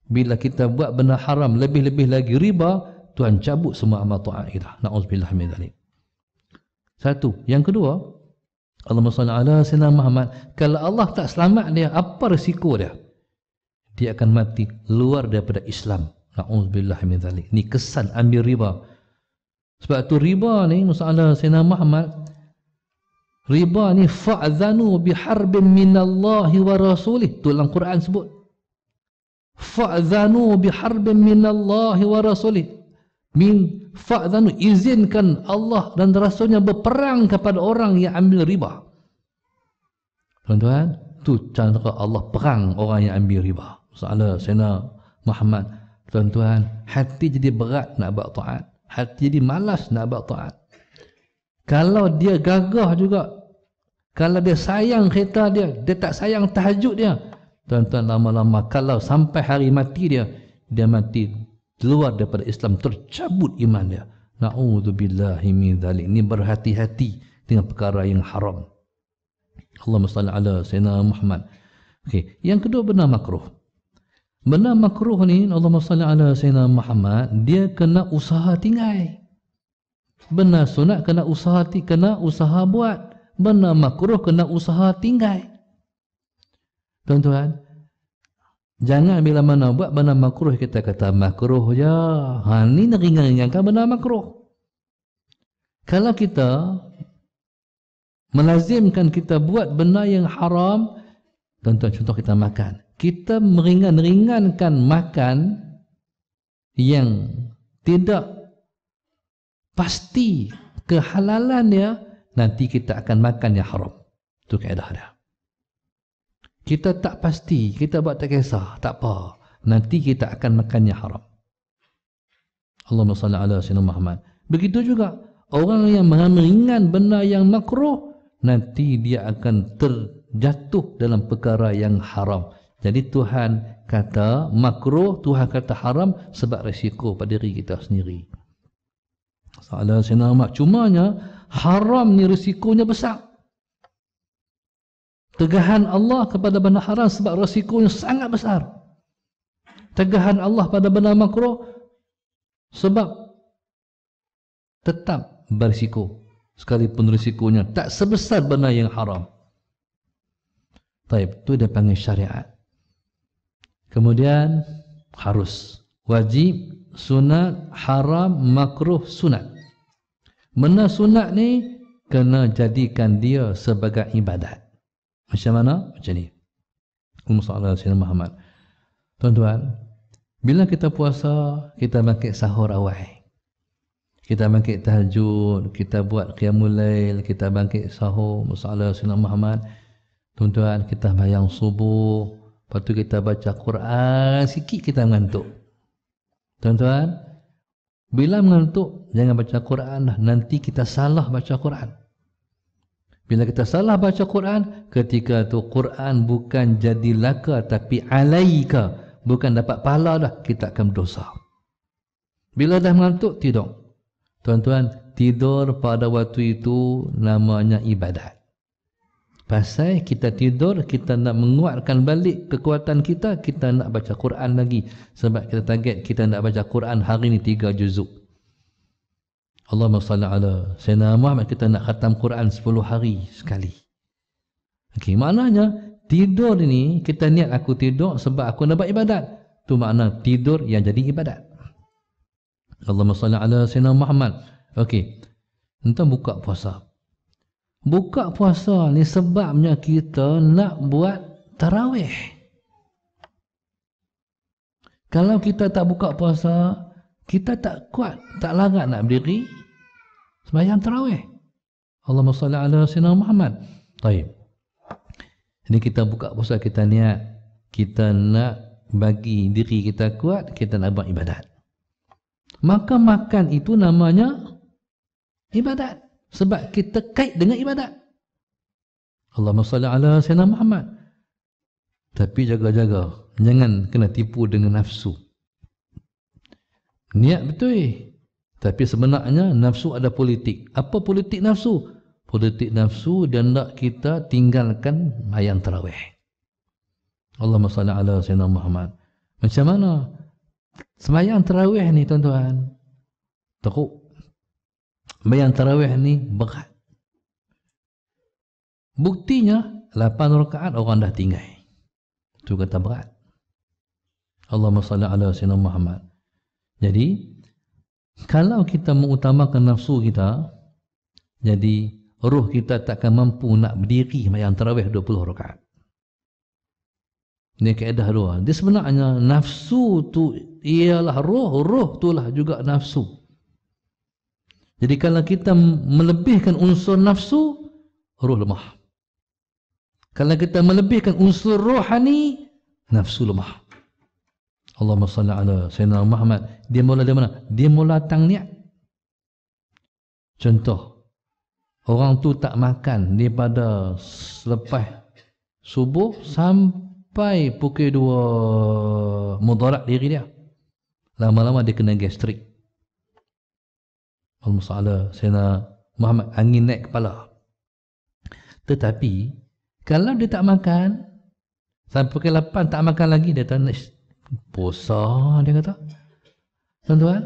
Bila kita buat benda haram lebih-lebih lagi riba, Tuhan cabut semua amal ta'at kita. Na'udzubillah min zalik. Satu. Yang kedua, Allah SWT ala Sayyidina Muhammad, kalau Allah tak selamat dia, apa resiko dia? Dia akan mati luar daripada Islam. Na'udzubillah min zalik. Ni kesan ambil riba. Sebab tu riba ni masalah Sayyidina Muhammad riba ni bi fa'zanu min Allah wa rasulih. Tu dalam Quran sebut. bi Fa'zanu min Allah wa rasulih. Min fa'zanu izinkan Allah dan rasulnya berperang kepada orang yang ambil riba. Tuan-tuan, tu cara Allah perang orang yang ambil riba. Masalah Sayyidina Muhammad. Tuan-tuan, hati jadi berat nak buat taat hati dia malas nak buat taat kalau dia gagah juga kalau dia sayang kereta dia dia tak sayang tahajud dia tuan-tuan lama-lama kalau sampai hari mati dia dia mati keluar daripada Islam tercabut iman dia na'udzubillahi min dhalik ni berhati-hati dengan perkara yang haram Allahumma salli ala sayyidina Muhammad Okey. yang kedua benar makruh Benda makruh ni Allah SWT ala Sayyidina Muhammad Dia kena usaha tinggai Benda sunat kena usaha kena usaha buat Benda makruh kena usaha tinggai Tuan-tuan Jangan bila mana buat benda makruh Kita kata makruh je ha, Ni ingat-ingatkan benda makruh Kalau kita Melazimkan kita buat benda yang haram Tuan-tuan contoh kita makan kita meringankan makan yang tidak pasti kehalalannya nanti kita akan makan yang haram itu kaedah dia kita tak pasti kita buat tak kisah tak apa nanti kita akan makan yang haram Allahumma salli ala sayyidina Muhammad begitu juga orang yang meringan benda yang makruh nanti dia akan terjatuh dalam perkara yang haram jadi Tuhan kata makruh, Tuhan kata haram sebab resiko pada diri kita sendiri. Soalan saya cuma nya haram ni resikonya besar. Tegahan Allah kepada benda haram sebab resikonya sangat besar. Tegahan Allah pada benda makruh sebab tetap berisiko sekalipun risikonya tak sebesar benda yang haram. Baik, itu dia panggil syariat. Kemudian harus wajib sunat haram makruh sunat. Mana sunat ni kena jadikan dia sebagai ibadat. Macam mana? Macam ni. Ummu Sallallahu Alaihi Muhammad. Tuan-tuan, bila kita puasa, kita bangkit sahur awal. Kita bangkit tahajud, kita buat qiyamul lail, kita bangkit sahur, Sallallahu Alaihi Muhammad. Tuan-tuan, kita bayang subuh, Lepas tu kita baca Quran sikit kita mengantuk. Tuan-tuan, bila mengantuk jangan baca Quran lah. Nanti kita salah baca Quran. Bila kita salah baca Quran, ketika tu Quran bukan jadi laka tapi alaika. Bukan dapat pahala dah, kita akan berdosa. Bila dah mengantuk, tidur. Tuan-tuan, tidur pada waktu itu namanya ibadat. Pasal kita tidur, kita nak menguatkan balik kekuatan kita, kita nak baca Quran lagi. Sebab kita target kita nak baca Quran hari ini tiga juzuk. Allah SWT, Sayyidina Muhammad kita nak khatam Quran sepuluh hari sekali. Okey, maknanya tidur ni kita niat aku tidur sebab aku nak buat ibadat. Tu makna tidur yang jadi ibadat. Allah SWT, Sayyidina Muhammad. Okey, entah buka puasa. Buka puasa ni sebabnya kita nak buat tarawih. Kalau kita tak buka puasa, kita tak kuat, tak larat nak berdiri sembahyang tarawih. Allahumma salli ala sayyidina Muhammad. Baik. Ini kita buka puasa kita niat kita nak bagi diri kita kuat, kita nak buat ibadat. Maka makan itu namanya ibadat. Sebab kita kait dengan ibadat. Allah salli ala sayyidina Muhammad. Tapi jaga-jaga, jangan kena tipu dengan nafsu. Niat betul. Eh? Tapi sebenarnya nafsu ada politik. Apa politik nafsu? Politik nafsu dia nak kita tinggalkan mayan terawih. Allah salli ala sayyidina Muhammad. Macam mana? Semayang terawih ni tuan-tuan. Teruk. Bayang tarawih ni berat. Buktinya, 8 rakaat orang dah tinggal. Tu kata berat. Allahumma salli ala sayyidina Muhammad. Jadi, kalau kita mengutamakan nafsu kita, jadi roh kita takkan mampu nak berdiri bayang tarawih 20 rakaat. Ini keadaan dua. Dia sebenarnya nafsu tu ialah roh, roh tu lah juga nafsu. Jadi kalau kita melebihkan unsur nafsu, ruh lemah. Kalau kita melebihkan unsur rohani, nafsu lemah. Allahumma salli ala Sayyidina Muhammad. Dia mula di mana? Dia mula tang Contoh, orang tu tak makan daripada selepas subuh sampai pukul dua mudarat diri dia. Lama-lama dia kena gastrik. Al-Musa'ala Sayyidina Muhammad angin naik kepala tetapi kalau dia tak makan sampai ke 8 tak makan lagi dia tak nak bosan dia kata tuan-tuan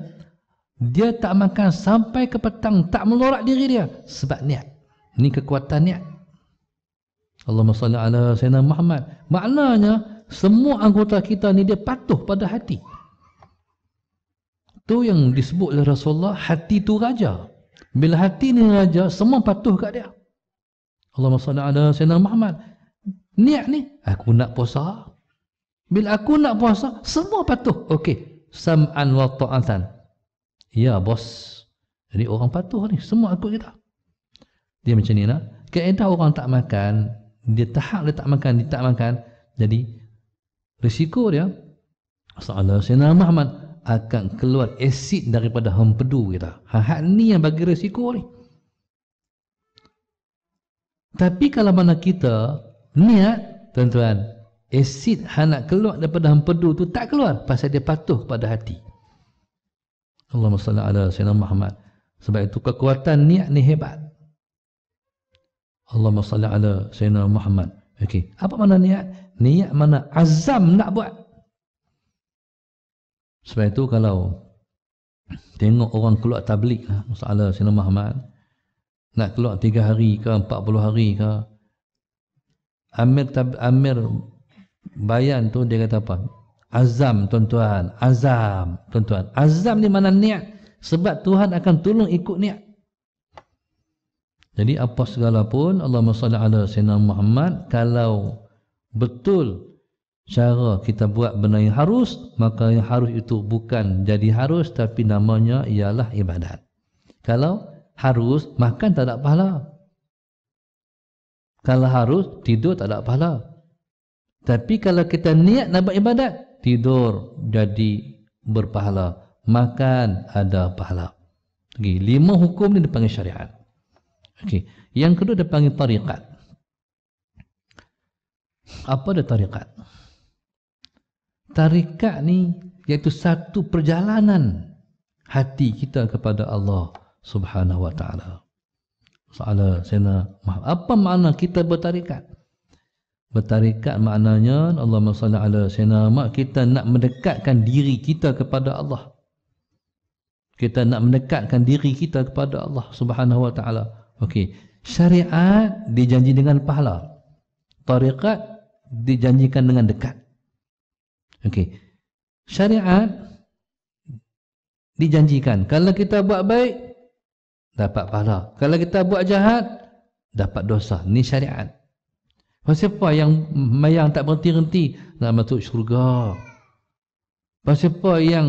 dia tak makan sampai ke petang tak melorak diri dia sebab niat Ini kekuatan niat Allahumma salli ala Sayyidina Muhammad maknanya semua anggota kita ni dia patuh pada hati Tu yang disebut oleh Rasulullah hati tu raja. Bila hati ni raja, semua patuh kat dia. Allahumma salli ala sayyidina Muhammad. Niat ni, aku nak puasa. Bila aku nak puasa, semua patuh. Okey. Sam'an wa ta'atan. Ya, bos. Jadi orang patuh ni, semua ikut kita. Dia macam ni nak. Kaedah orang tak makan, dia tahak dia tak makan, dia tak makan. Jadi, risiko dia, Assalamualaikum warahmatullahi wabarakatuh akan keluar asid daripada hempedu kita. Ha, hak ni yang bagi resiko ni. Tapi kalau mana kita niat, tuan-tuan, asid hak nak keluar daripada hempedu tu tak keluar pasal dia patuh pada hati. Allahumma salli ala sayyidina Muhammad. Sebab itu kekuatan niat ni hebat. Allahumma salli ala sayyidina Muhammad. Okey, apa mana niat? Niat mana azam nak buat? Sebab itu kalau tengok orang keluar tablik lah, masalah Sina Muhammad, nak keluar tiga hari ke, empat puluh hari ke, Amir, tab, Amir Bayan tu dia kata apa? Azam tuan-tuan, azam tuan-tuan. Azam ni mana niat? Sebab Tuhan akan tolong ikut niat. Jadi apa segala pun Allah SWT ala Muhammad kalau betul cara kita buat benda yang harus maka yang harus itu bukan jadi harus tapi namanya ialah ibadat kalau harus makan tak ada pahala kalau harus tidur tak ada pahala tapi kalau kita niat nak buat ibadat tidur jadi berpahala makan ada pahala okay. lima hukum ni dipanggil syariat Okey, yang kedua dipanggil tarikat apa dia tarikat tarikat ni iaitu satu perjalanan hati kita kepada Allah Subhanahu wa taala. Soalan sena, apa makna kita bertarikat? Bertarikat maknanya Allah Subhanahu wa taala mak kita nak mendekatkan diri kita kepada Allah. Kita nak mendekatkan diri kita kepada Allah Subhanahu wa taala. Okey. Syariat dijanji dengan pahala. Tarikat dijanjikan dengan dekat. Okey. Syariat dijanjikan kalau kita buat baik dapat pahala. Kalau kita buat jahat dapat dosa. Ini syariat. Pasal yang mayang tak berhenti-henti nak masuk syurga? Pasal yang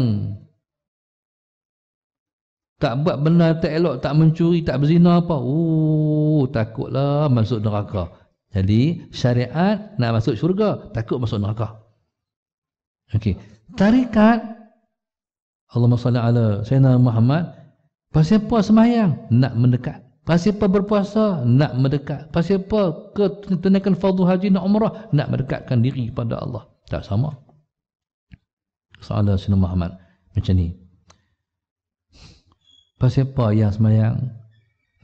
tak buat benda tak elok, tak mencuri, tak berzina apa? Oh, takutlah masuk neraka. Jadi syariat nak masuk syurga, takut masuk neraka. Okey. Tarikat Allahumma salli saya Sayyidina Muhammad pasal apa sembahyang nak mendekat. Pasal apa berpuasa nak mendekat. Pasal apa ketenakan fardu haji nak umrah nak mendekatkan diri pada Allah. Tak sama. Salah Sayyidina Muhammad macam ni. Pasal apa yang sembahyang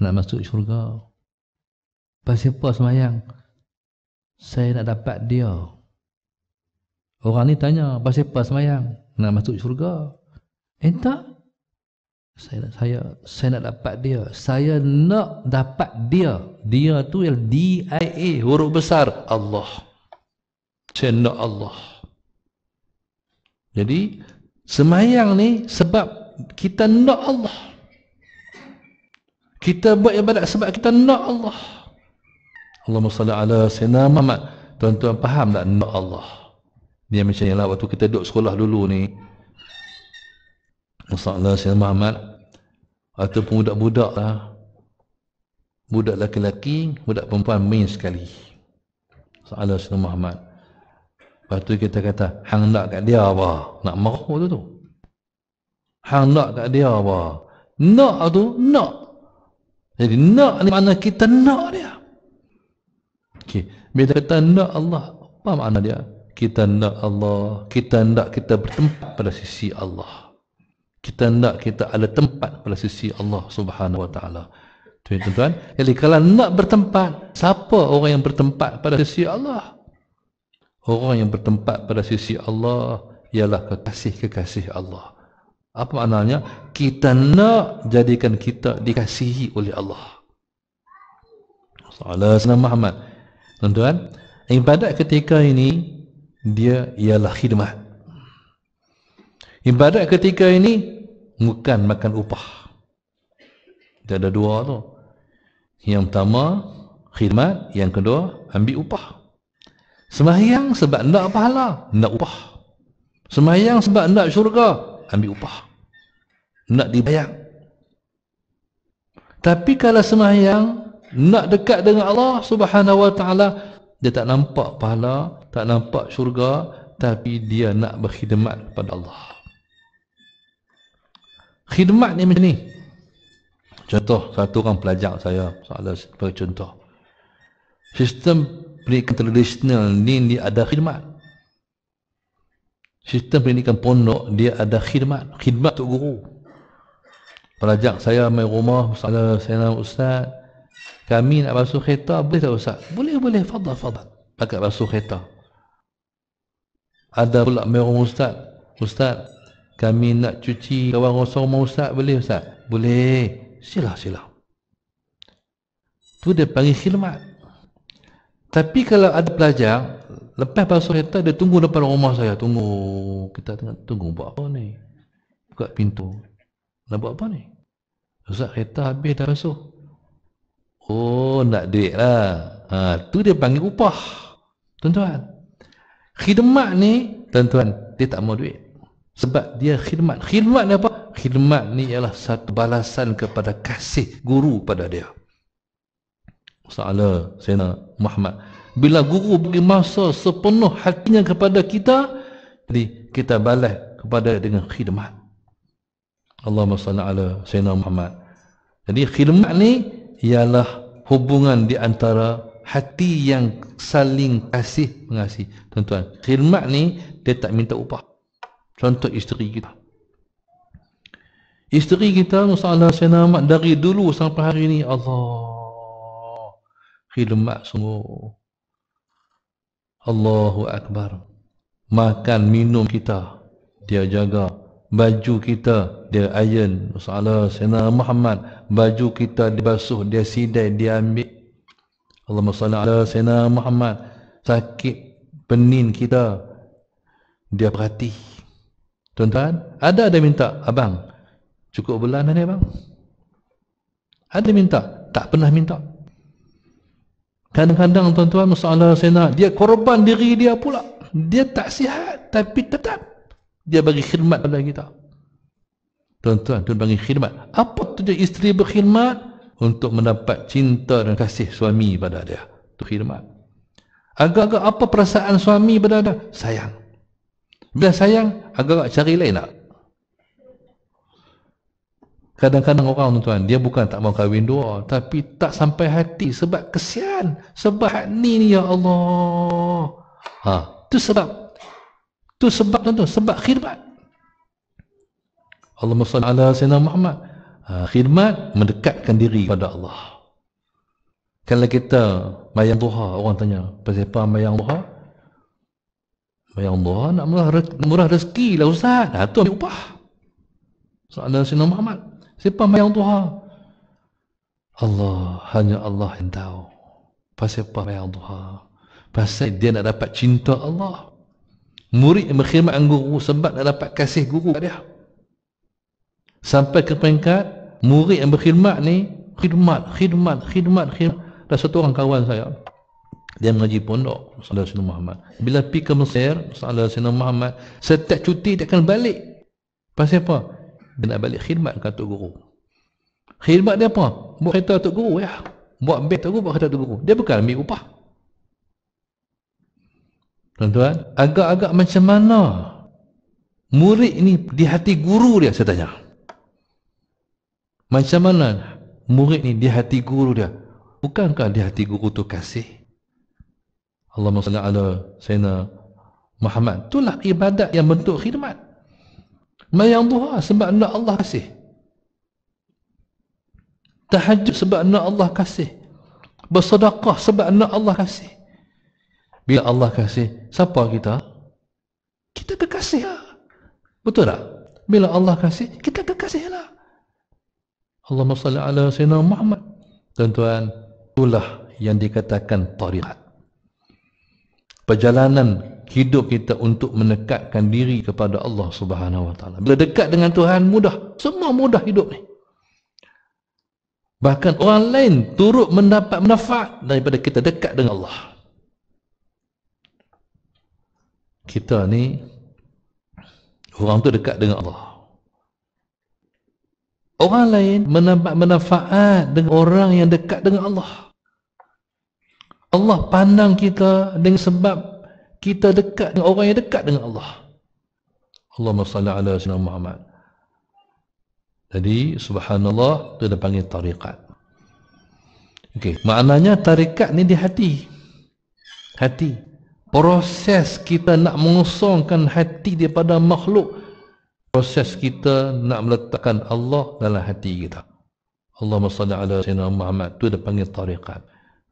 nak masuk syurga. Pasal apa sembahyang saya nak dapat dia Orang ni tanya, pasal apa semayang? Nak masuk syurga? Entah. Eh, saya, saya, saya nak dapat dia. Saya nak dapat dia. Dia tu yang dia huruf besar. Allah. Saya nak Allah. Jadi, semayang ni sebab kita nak Allah. Kita buat ibadat sebab kita nak Allah. Allahumma salli ala sayyidina Muhammad. Tuan-tuan faham tak nak Allah? Dia macam ni lah Waktu kita duduk sekolah dulu ni Masalah Syed Muhammad Ataupun budak-budak lah Budak laki-laki, Budak perempuan main sekali Masalah Syed Muhammad Lepas tu kita kata Hang nak kat dia apa Nak marah tu tu Hang nak kat dia apa Nak lah tu Nak Jadi nak ni Mana kita nak dia Okay. Bila kata nak Allah Apa makna dia? kita nak Allah kita nak kita bertempat pada sisi Allah kita nak kita ada tempat pada sisi Allah subhanahu wa ta'ala tuan-tuan jadi kalau nak bertempat siapa orang yang bertempat pada sisi Allah orang yang bertempat pada sisi Allah ialah kekasih-kekasih Allah apa maknanya kita nak jadikan kita dikasihi oleh Allah Salah Sina Muhammad Tuan-tuan Ibadat ketika ini dia ialah khidmat ibadat ketika ini bukan makan upah dia ada dua tu yang pertama khidmat yang kedua ambil upah semahyang sebab nak pahala nak upah semahyang sebab nak syurga ambil upah nak dibayar tapi kalau semahyang nak dekat dengan Allah subhanahu wa ta'ala dia tak nampak pahala, tak nampak syurga, tapi dia nak berkhidmat kepada Allah. Khidmat ni macam ni. Contoh, satu orang pelajar saya, soalan sebagai contoh. Sistem pendidikan tradisional ni, dia ada khidmat. Sistem pendidikan pondok, dia ada khidmat. Khidmat untuk guru. Pelajar saya main rumah, soalan saya nama ustaz, kami nak basuh kereta boleh tak Ustaz? Boleh boleh fadal fadal. Pakai basuh kereta. Ada pula merum Ustaz. Ustaz, kami nak cuci kawan rosak rumah Ustaz boleh Ustaz? Boleh. Sila sila. Tu dia panggil khidmat. Tapi kalau ada pelajar, lepas basuh kereta dia tunggu depan rumah saya. Tunggu. Kita tengah tunggu buat apa ni? Buka pintu. Nak buat apa ni? Ustaz kereta habis dah basuh. Oh nak duit lah ha, Tu dia panggil upah Tuan-tuan Khidmat ni Tuan-tuan Dia tak mau duit Sebab dia khidmat Khidmat ni apa? Khidmat ni ialah satu balasan kepada kasih guru pada dia Masalah Sena Muhammad Bila guru beri masa sepenuh hatinya kepada kita Jadi kita balas kepada dengan khidmat Allahumma salli ala Sayyidina Muhammad. Jadi khidmat ni ialah hubungan di antara hati yang saling kasih mengasih. Tuan-tuan, khidmat ni dia tak minta upah. Contoh isteri kita. Isteri kita masya-Allah dari dulu sampai hari ini Allah khidmat semua. Allahu akbar. Makan minum kita dia jaga baju kita dia ayun masalah sena Muhammad baju kita dibasuh dia sidai dia ambil Allah masalah ala sena Muhammad sakit penin kita dia perhati tuan-tuan ada ada minta abang cukup bulan ni abang ada minta tak pernah minta kadang-kadang tuan-tuan masalah sena dia korban diri dia pula dia tak sihat tapi tetap dia bagi khidmat kepada kita tuan-tuan tuan bagi khidmat apa tu tujuan isteri berkhidmat untuk mendapat cinta dan kasih suami pada dia tu khidmat agak-agak apa perasaan suami pada dia sayang bila sayang agak-agak cari lain tak Kadang-kadang orang tuan-tuan, dia bukan tak mau kahwin dua, tapi tak sampai hati sebab kesian. Sebab ni ni, ya Allah. Ha, tu sebab Tu sebab tu, sebab khidmat. Allah SWT ala Sayyidina Muhammad. Ha, khidmat mendekatkan diri kepada Allah. Kalau kita mayang duha, orang tanya, siapa mayang duha? Mayang duha nak murah, murah rezeki lah Ustaz. Ha, tu ambil upah. Soalan Sina Muhammad. Siapa mayang duha? Allah, hanya Allah yang tahu. Pasal apa mayang duha? Pasal dia nak dapat cinta Allah murid yang berkhidmat dengan guru sebab nak dapat kasih guru dia sampai ke peringkat murid yang berkhidmat ni khidmat, khidmat, khidmat, khidmat ada satu orang kawan saya dia mengaji pondok Masalah Sina Muhammad bila pergi ke Mesir Masalah Sina Muhammad setiap cuti dia akan balik pasal apa? dia nak balik khidmat kat Tok Guru khidmat dia apa? buat kereta Tok Guru ya buat bed Tok Guru buat kereta Tok Guru dia bukan ambil upah Tuan-tuan, agak-agak macam mana murid ni di hati guru dia saya tanya. Macam mana murid ni di hati guru dia? Bukankah di hati guru tu kasih? Allahumma salli ala sayyidina Muhammad. Itulah ibadat yang bentuk khidmat. Mayang duha sebab nak Allah kasih. Tahajud sebab nak Allah kasih. Bersedekah sebab nak Allah kasih. Bila Allah kasih, siapa kita? Kita kekasih lah. Betul tak? Bila Allah kasih, kita kekasih lah. Allahumma salli ala sayyidina Muhammad. Tuan-tuan, itulah yang dikatakan tarikat. Perjalanan hidup kita untuk menekatkan diri kepada Allah Subhanahu Wa Bila dekat dengan Tuhan mudah, semua mudah hidup ni. Bahkan orang lain turut mendapat manfaat daripada kita dekat dengan Allah. kita ni orang tu dekat dengan Allah orang lain menambah manfaat dengan orang yang dekat dengan Allah Allah pandang kita dengan sebab kita dekat dengan orang yang dekat dengan Allah Allah salli ala sayyidina Muhammad jadi subhanallah tu dia panggil tarikat okey maknanya tarikat ni di hati hati proses kita nak mengosongkan hati daripada makhluk proses kita nak meletakkan Allah dalam hati kita Allahumma salli ala Muhammad tu dia panggil tarikat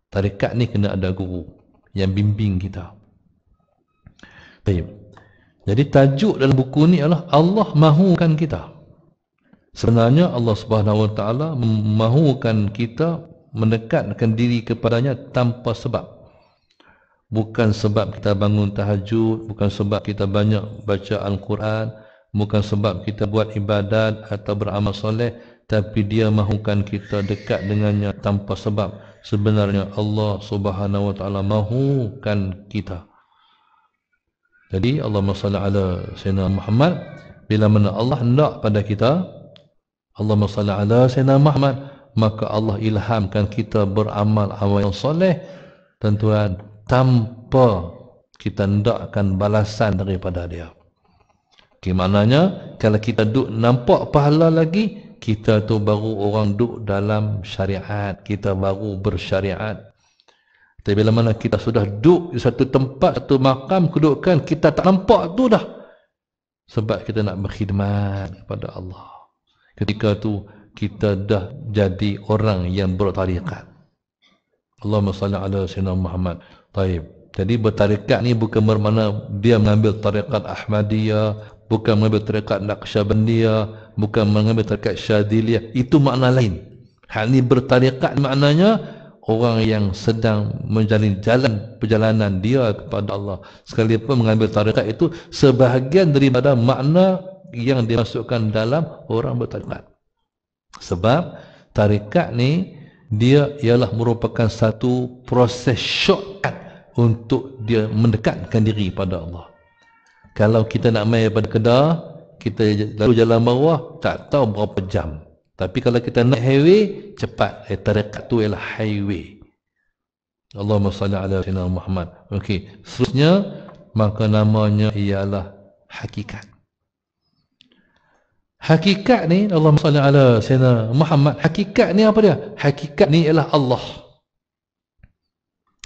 tarikat ni kena ada guru yang bimbing kita baik jadi tajuk dalam buku ni adalah Allah mahukan kita sebenarnya Allah subhanahu wa ta'ala kita mendekatkan diri kepadanya tanpa sebab bukan sebab kita bangun tahajud bukan sebab kita banyak baca al-Quran bukan sebab kita buat ibadat atau beramal soleh tapi dia mahukan kita dekat dengannya tanpa sebab sebenarnya Allah Subhanahu wa taala mahukan kita jadi Allah salli ala sayyidina Muhammad bila mana Allah nak pada kita Allah salli ala sayyidina Muhammad maka Allah ilhamkan kita beramal amal soleh tentuan tanpa kita hendakkan balasan daripada dia. Kemananya kalau kita duk nampak pahala lagi kita tu baru orang duk dalam syariat, kita baru bersyariat. Tapi bila mana kita sudah duk di satu tempat, satu makam kedudukan kita tak nampak tu dah. Sebab kita nak berkhidmat kepada Allah. Ketika tu kita dah jadi orang yang bertariqat. Allahumma salli ala sayyidina Muhammad. Taib. Jadi bertarikat ni bukan bermakna dia mengambil tarikat Ahmadiyah, bukan mengambil tarikat Naqsyabandiyah, bukan mengambil tarikat Syadiliyah. Itu makna lain. Hal ini bertarikat maknanya orang yang sedang menjalani jalan perjalanan dia kepada Allah. Sekalipun mengambil tarikat itu sebahagian daripada makna yang dimasukkan dalam orang bertarikat. Sebab tarikat ni dia ialah merupakan satu proses shortcut untuk dia mendekatkan diri pada Allah. Kalau kita nak mai pada Kedah, kita lalu jalan bawah tak tahu berapa jam. Tapi kalau kita naik highway, cepat. Eh, tarikat tu ialah highway. Allahumma salli ala sayyidina Muhammad. Okey, seterusnya maka namanya ialah hakikat. Hakikat ni Allahumma salli ala sayyidina Muhammad. Hakikat ni apa dia? Hakikat ni ialah Allah.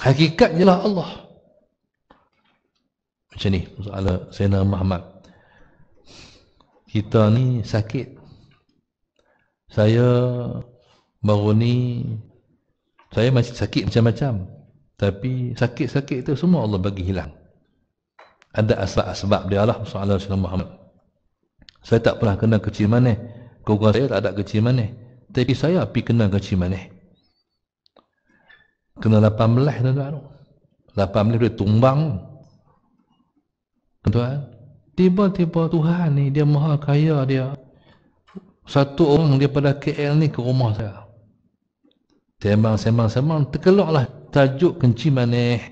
Hakikatnya lah Allah. Macam ni, soalan Sayyidina Muhammad. Kita ni sakit. Saya baru ni, saya masih sakit macam-macam. Tapi sakit-sakit tu semua Allah bagi hilang. Ada asbab-asbab dia lah, soalan Sayyidina Muhammad. Saya tak pernah kena kecil mana. Kau saya tak ada kecil mana. Tapi saya pergi kena kecil mana kena 18 tuan-tuan 18 boleh tumbang tuan-tuan tiba-tiba Tuhan ni dia maha kaya dia satu orang daripada KL ni ke rumah saya sembang-sembang-sembang terkeluk tajuk kenci manis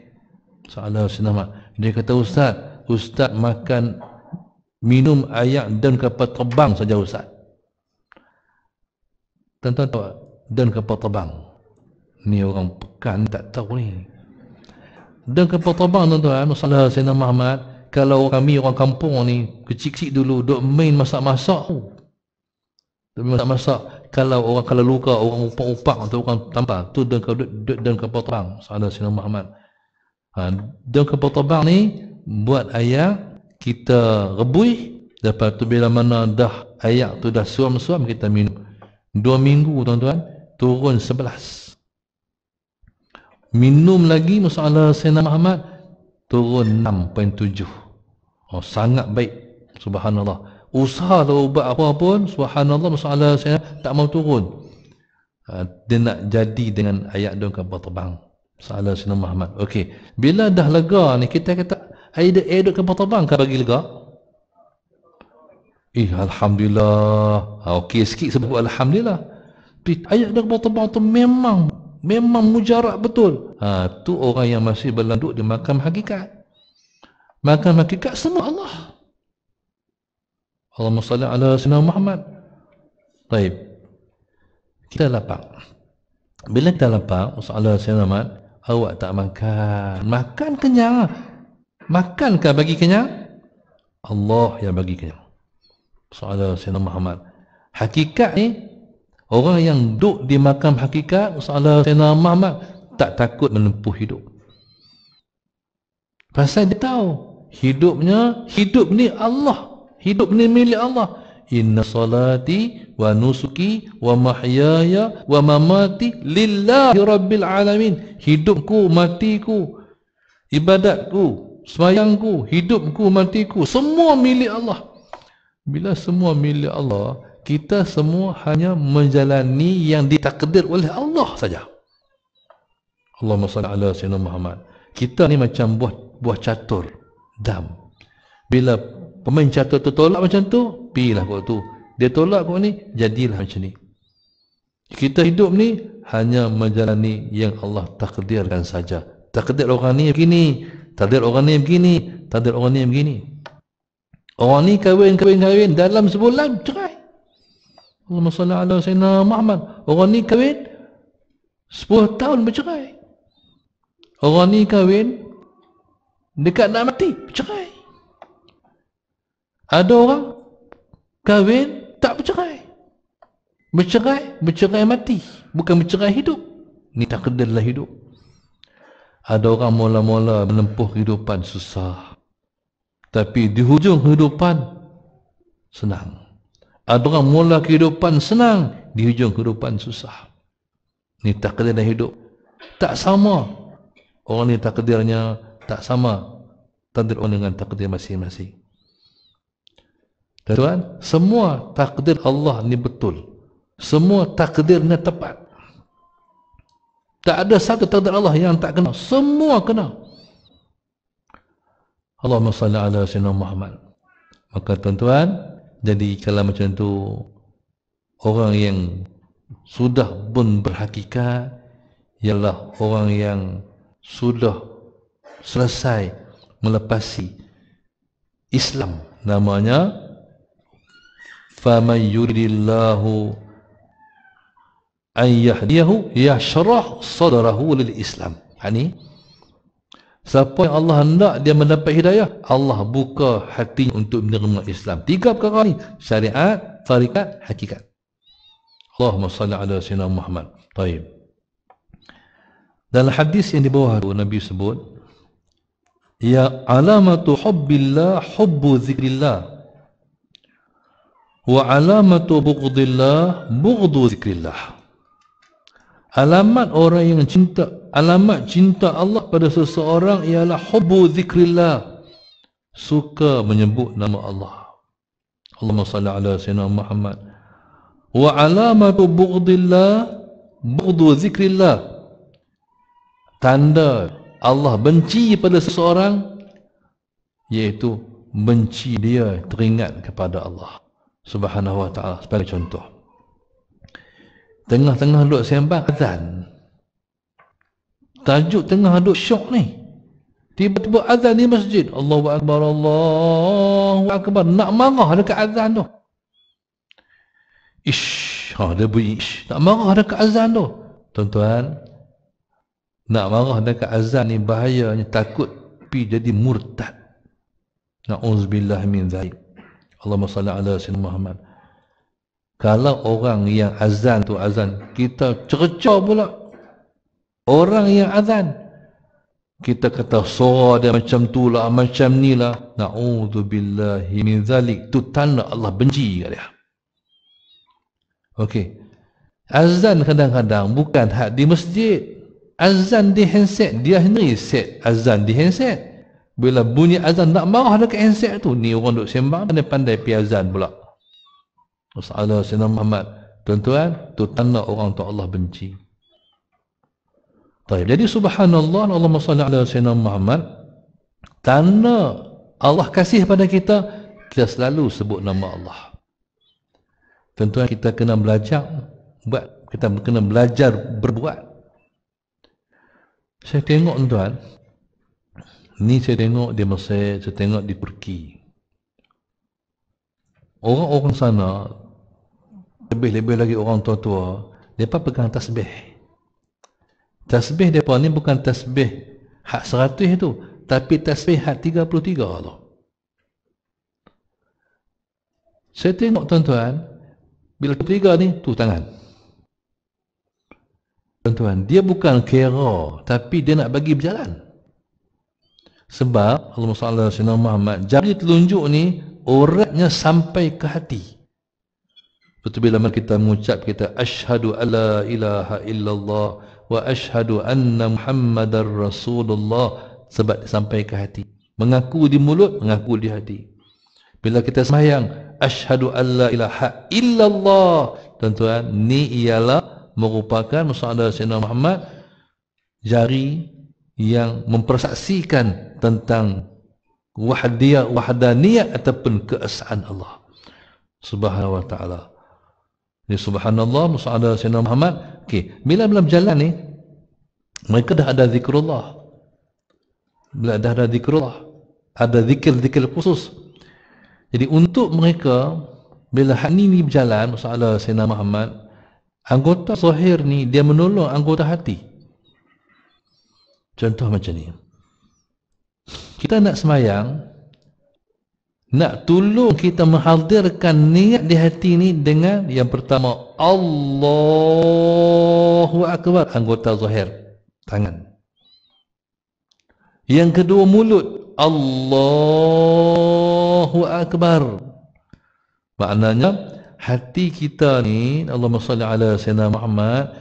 soalan senama dia kata ustaz ustaz makan minum ayak dan kapal terbang saja ustaz tuan-tuan tahu dan kapal terbang ni orang bukan tak tahu ni dan ke tuan-tuan masalah Sayyidina Muhammad kalau kami orang kampung ni kecil-kecil dulu duk main masak-masak tu tapi masak-masak kalau orang kalau luka orang upak-upak tu orang tanpa tu dan ke dan ke masalah Sayyidina Muhammad ha, dan ke ni buat ayah kita rebuih lepas tu bila mana dah ayak tu dah suam-suam kita minum dua minggu tuan-tuan turun sebelas Minum lagi masalah Sayyidina Muhammad turun 6.7. Oh sangat baik. Subhanallah. Usaha lah ubat apa pun subhanallah masalah saya tak mau turun. Uh, dia nak jadi dengan ayat dong kapal terbang. Masalah Sayyidina Muhammad. Okey. Bila dah lega ni kita kata ayat dia ayat kapal terbang kan bagi lega? Eh Alhamdulillah. Ah, okey sikit sebab Alhamdulillah. Ayat dia kapal terbang tu memang memang mujarab betul ha, tu orang yang masih berlanduk di makam hakikat makam hakikat semua Allah Allahumma salli ala sallam Muhammad baik kita lapar bila kita lapar salli ala Muhammad, awak tak makan makan kenyang makankah bagi kenyang Allah yang bagi kenyang salli ala sallam Muhammad hakikat ni Orang yang duduk di makam hakikat, Rasulullah Sayyidina Muhammad, tak takut menempuh hidup. Pasal dia tahu, hidupnya, hidup ni Allah. Hidup ni milik Allah. Inna salati wa nusuki wa mahyaya wa mamati lillahi rabbil alamin. Hidupku, matiku, ibadatku, semayangku, hidupku, matiku, semua milik Allah. Bila semua milik Allah, kita semua hanya menjalani yang ditakdir oleh Allah saja. Allahumma salli ala sayyidina Muhammad. Kita ni macam buah buah catur dam. Bila pemain catur tu tolak macam tu, pilah kau tu. Dia tolak kau ni, jadilah macam ni. Kita hidup ni hanya menjalani yang Allah takdirkan saja. Takdir orang ni begini, takdir orang ni begini, takdir orang ni begini. Orang ni kahwin kahwin kahwin dalam sebulan cerai. Allahumma salli ala Sayyidina Muhammad. Orang ni kahwin 10 tahun bercerai. Orang ni kahwin dekat nak mati bercerai. Ada orang kahwin tak bercerai. Bercerai, bercerai mati. Bukan bercerai hidup. Ni tak kedalah hidup. Ada orang mula-mula menempuh kehidupan susah. Tapi di hujung kehidupan senang. Ada ah, orang mula kehidupan senang, di hujung kehidupan susah. Ini takdir dan hidup. Tak sama. Orang ini takdirnya tak sama. Takdir orang dengan takdir masing-masing. Tuan, semua takdir Allah ni betul. Semua takdirnya tepat. Tak ada satu takdir Allah yang tak kena. Semua kena. Allahumma salli ala sayyidina Muhammad. Maka tuan-tuan, jadi kalau macam tu orang yang sudah pun berhakikat ialah orang yang sudah selesai melepasi Islam namanya faman yuridillahu ayyahdiyahu yashrah sadrahu lil Islam. Ini ha, Siapa yang Allah hendak dia mendapat hidayah, Allah buka hatinya untuk menerima Islam. Tiga perkara ni, syariat, tarikat, hakikat. Allahumma salli ala sayyidina Muhammad. Baik. Dalam hadis yang di bawah tu Nabi sebut, ya alamatu hubbillah hubbu zikrillah. Wa alamatu bughdillah bughdu zikrillah. Alamat orang yang cinta alamat cinta Allah pada seseorang ialah hubbu zikrillah suka menyebut nama Allah Allahumma salli ala sayyidina Muhammad wa alamatu bughdillah bughdu zikrillah tanda Allah benci pada seseorang iaitu benci dia teringat kepada Allah subhanahu wa ta'ala sebagai contoh tengah-tengah duduk sembang azan Tajuk tengah duduk syok ni. Tiba-tiba azan di masjid. Allahu Akbar, Allahu Akbar. Nak marah dekat azan tu. Ish. Ha, dia bunyi ish. Nak marah dekat azan tu. Tuan-tuan. Nak marah dekat azan ni bahayanya. Takut pi jadi murtad. Na'uzubillah min zaib. Allahumma salli ala sinu Muhammad. Kalau orang yang azan tu azan. Kita cercah pula orang yang azan kita kata suara dia macam tu lah macam ni lah na'udzubillahi min zalik tu tanda Allah benci kat dia ok azan kadang-kadang bukan hak di masjid azan di handset dia sendiri set azan di handset bila bunyi azan nak marah dekat handset tu ni orang duk sembang dia pandai pi azan pula Rasulullah Sayyidina Muhammad tuan-tuan tu tanda orang tu Allah benci Baik, jadi subhanallah Allah SWT ala Sayyidina Muhammad tanda Allah kasih pada kita kita selalu sebut nama Allah tentu kita kena belajar buat kita kena belajar berbuat saya tengok tuan ni saya tengok di Mesir saya tengok di Turki orang-orang sana lebih-lebih lagi orang tua-tua mereka pegang tasbih Tasbih mereka ni bukan tasbih hak seratus tu. Tapi tasbih hak 33 puluh tu. Saya tengok tuan-tuan, bila tiga ni, tu tangan. Tuan-tuan, dia bukan kira, tapi dia nak bagi berjalan. Sebab, Allah SWT, Sayyidina Muhammad, jari telunjuk ni, uratnya sampai ke hati. Betul bila kita mengucap kita, Ashadu alla ilaha illallah, wa ashhadu anna muhammadar rasulullah sebab sampai ke hati mengaku di mulut mengaku di hati bila kita sembahyang ashhadu alla ilaha illallah tuan-tuan ni ialah merupakan musanna sayyidina Muhammad jari yang mempersaksikan tentang wahdiyah wahdaniyah ataupun keesaan Allah subhanahu wa taala ni subhanallah musanna sayyidina Muhammad Okey, bila dalam jalan ni mereka dah ada zikrullah. Bila dah ada zikrullah, ada zikir-zikir khusus. Jadi untuk mereka bila hani ni berjalan masalah Sayyidina Muhammad anggota zahir ni dia menolong anggota hati. Contoh macam ni. Kita nak semayang, nak tolong kita menghadirkan niat di hati ni dengan yang pertama Allahu Akbar anggota zahir tangan yang kedua mulut Allahu Akbar maknanya hati kita ni Allah SWT ala Sayyidina Muhammad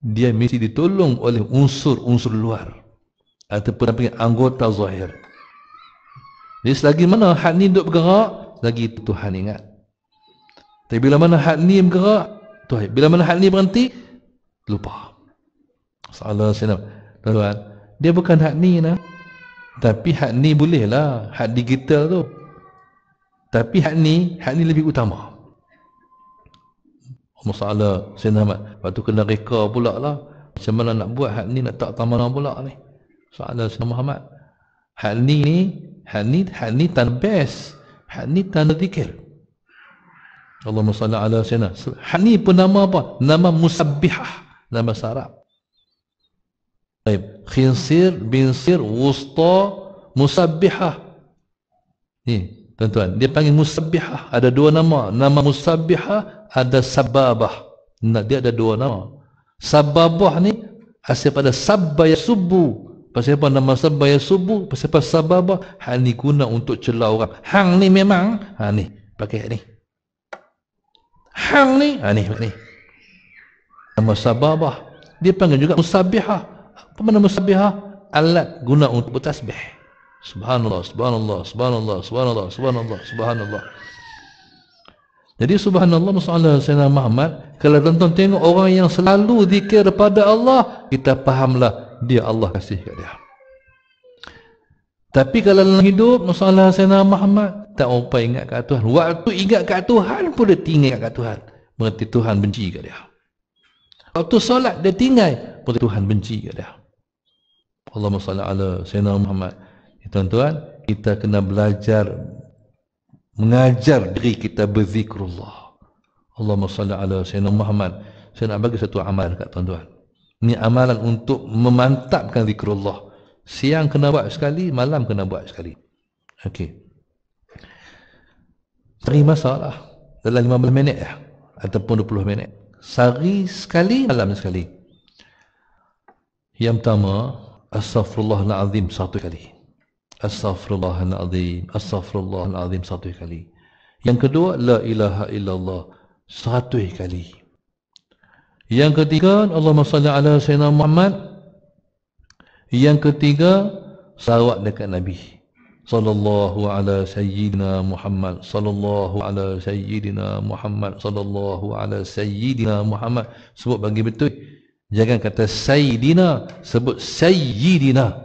dia mesti ditolong oleh unsur-unsur luar ataupun anggota zahir jadi selagi mana hak ni duduk bergerak, lagi Tuhan ingat. Tapi bila mana had ni bergerak, Tuhan. Bila mana had ni berhenti, lupa. Salah sinar. Tuan, dia bukan hak ni nak Tapi hak ni boleh lah. Had digital tu. Tapi hak ni, hak ni lebih utama. Masalah Sayyidina Ahmad. Lepas tu kena reka pula lah. Macam mana nak buat hak ni nak tak tamana pula ni. Soalan Sayyidina Muhammad. Hal ni ni, hal ni, hal ni tanda best. Hal ni tanda zikir. Allahumma salli ala sana. Hal ni pun nama apa? Nama musabbihah. Nama sarap. Baik. Khinsir, sir, wusta, musabbihah. Ni, tuan-tuan. Dia panggil musabbihah. Ada dua nama. Nama musabbihah ada sababah. Dia ada dua nama. Sababah ni asyik pada sabba yasubbu. subuh Pasal apa nama sabar yang subuh? Pasal apa sabar apa? Hang ni guna untuk celah orang. Hang ni memang. Ha ni. Pakai ni. Hang ni. Ha ni. ni. Nama sabar apa? Dia panggil juga musabiha. Apa mana musabiha? Alat guna untuk bertasbih. Subhanallah, subhanallah, subhanallah, subhanallah, subhanallah, subhanallah. Jadi subhanallah masalah Sayyidina Muhammad kalau tuan-tuan tengok orang yang selalu zikir kepada Allah kita fahamlah dia Allah kasih kat dia. Tapi kalau dalam hidup masalah Sayyidina Muhammad tak apa ingat kat Tuhan. Waktu ingat kat Tuhan pun dia tinggal kat Tuhan. Berarti Tuhan benci kat dia. Waktu solat dia tinggal pun Tuhan benci kat dia. Allah masalah ala Sayyidina Muhammad. Ya, tuan-tuan, kita kena belajar mengajar diri kita berzikrullah. Allahumma salli ala Sayyidina Muhammad. Saya nak bagi satu amal dekat tuan-tuan ni amalan untuk memantapkan zikrullah siang kena buat sekali malam kena buat sekali ok Terima salah dalam 15 minit ya ataupun puluh minit sehari sekali malam sekali yang pertama astagfirullahaladzim satu kali astagfirullahaladzim astagfirullahaladzim satu kali yang kedua la ilaha illallah satu kali yang ketiga Allahumma salli ala sayyidina Muhammad. Yang ketiga selawat dekat Nabi sallallahu ala sayyidina Muhammad sallallahu ala sayyidina Muhammad sallallahu ala sayyidina Muhammad sebut bagi betul. Jangan kata sayyidina, sebut sayyidina.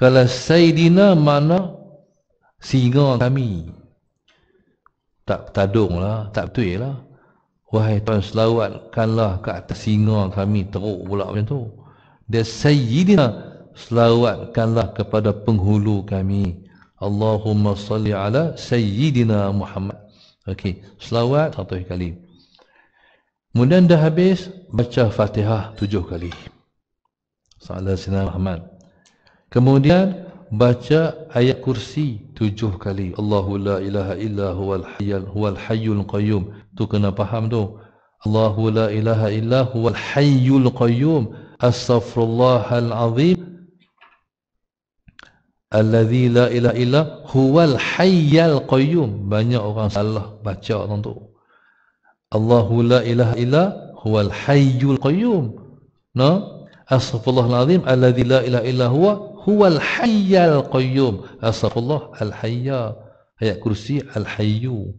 Kalau sayyidina mana singa kami. Tak tadunglah, tak betul lah. Wahai Tuan selawatkanlah ke atas singa kami teruk pula macam tu. Dia sayyidina selawatkanlah kepada penghulu kami. Allahumma salli ala sayyidina Muhammad. Okey, selawat satu kali. Kemudian dah habis baca Fatihah tujuh kali. Salah sinar Muhammad. Kemudian baca ayat kursi tujuh kali. Allahu la ilaha illa huwal hayyul huwal hayyul qayyum. Tu kena faham tu. Allahu la ilaha illa huwal hayyul qayyum. Astaghfirullahal azim. Alladhi la ilaha illa huwal hayyul qayyum. Banyak orang salah baca orang tu. Allahu la ilaha illa huwal hayyul qayyum. No? Astaghfirullahal azim alladhi la ilaha illa huwa huwal hayyal qayyum astagfirullah al hayya ayat kursi al hayyu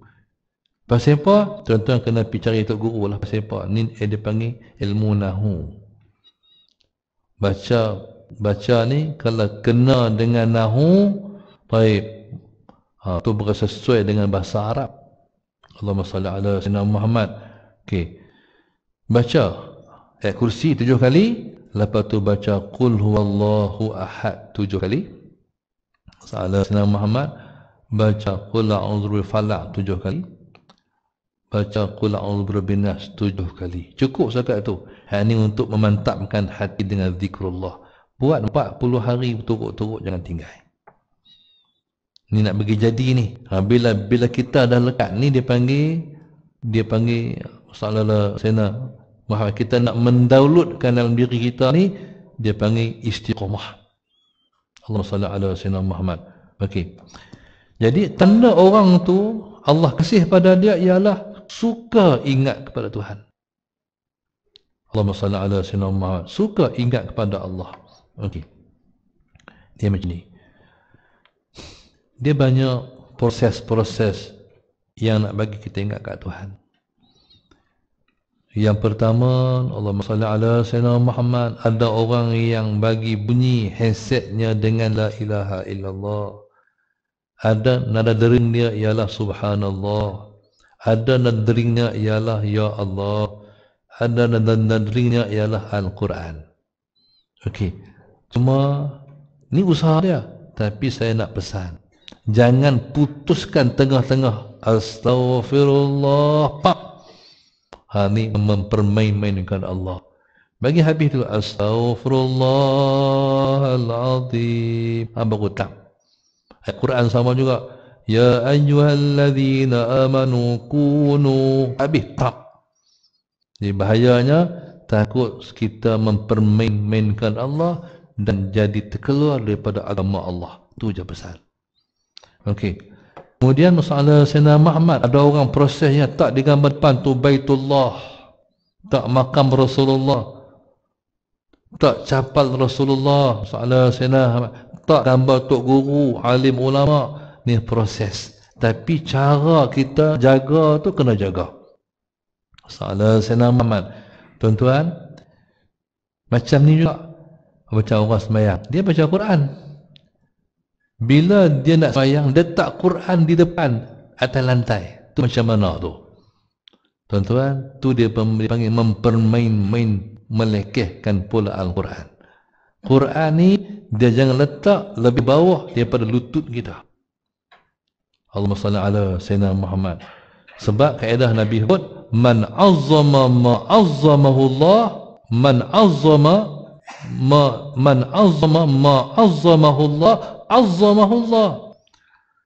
pasal apa tuan-tuan kena pergi cari tok guru lah pasal apa ni eh, dia panggil ilmu nahu baca baca ni kalau kena dengan nahu baik ha, tu berasa sesuai dengan bahasa Arab Allahumma salli ala sayyidina Muhammad okey baca ayat kursi tujuh kali Lepas tu baca Qul huwallahu ahad tujuh kali Salah Sina Muhammad Baca Qul a'udhu falak tujuh kali Baca Qul a'udhu binas tujuh kali Cukup sekat tu Ini untuk memantapkan hati dengan zikrullah Buat 40 hari turut-turut jangan tinggal Ni nak bagi jadi ni ha, bila, bila kita dah lekat ni dia panggil Dia panggil Salah Sina Maka kita nak mendaulutkan dalam diri kita ni dia panggil istiqomah. Allah SWT ala Sayyidina Muhammad. Okey. Jadi tanda orang tu Allah kasih pada dia ialah suka ingat kepada Tuhan. Allah SWT ala Sayyidina Muhammad. Suka ingat kepada Allah. Okey. Dia macam ni. Dia banyak proses-proses yang nak bagi kita ingat kepada Tuhan. Yang pertama Allah SWT ala Sayyidina Muhammad Ada orang yang bagi bunyi handsetnya dengan La ilaha illallah Ada nada dering dia ialah Subhanallah Ada nada deringnya ialah Ya Allah Ada nada deringnya ialah Al-Quran Okey Cuma Ini usaha dia Tapi saya nak pesan Jangan putuskan tengah-tengah Astaghfirullah Pak Ha ni mempermain-mainkan Allah. Bagi habis tu astaghfirullahalazim. Hamba ku tak. Al-Quran sama juga. Ya ayyuhallazina amanu kunu. Habis tak. Jadi bahayanya takut kita mempermain-mainkan Allah dan jadi terkeluar daripada agama Allah. Tu je besar. Okey. Kemudian masalah sena Muhammad ada orang prosesnya tak digambar depan tu Baitullah. Tak makam Rasulullah. Tak capal Rasulullah. Masalah Sayyidina tak gambar tok guru, alim ulama. Ni proses. Tapi cara kita jaga tu kena jaga. Masalah sena Muhammad. Tuan-tuan, macam ni juga. Baca orang semayang. Dia baca Quran. Bila dia nak sembahyang, letak Quran di depan atas lantai. Tu macam mana tu? Tuan-tuan, tu dia panggil mempermain-main melekehkan pula Al-Quran. Quran ni dia jangan letak lebih bawah daripada lutut kita. Allahumma salli ala sayyidina Muhammad. Sebab kaedah Nabi sebut man azzama ma azzamahu Allah man azzama ma man azzama ma azzamahu Allah azzamahullah.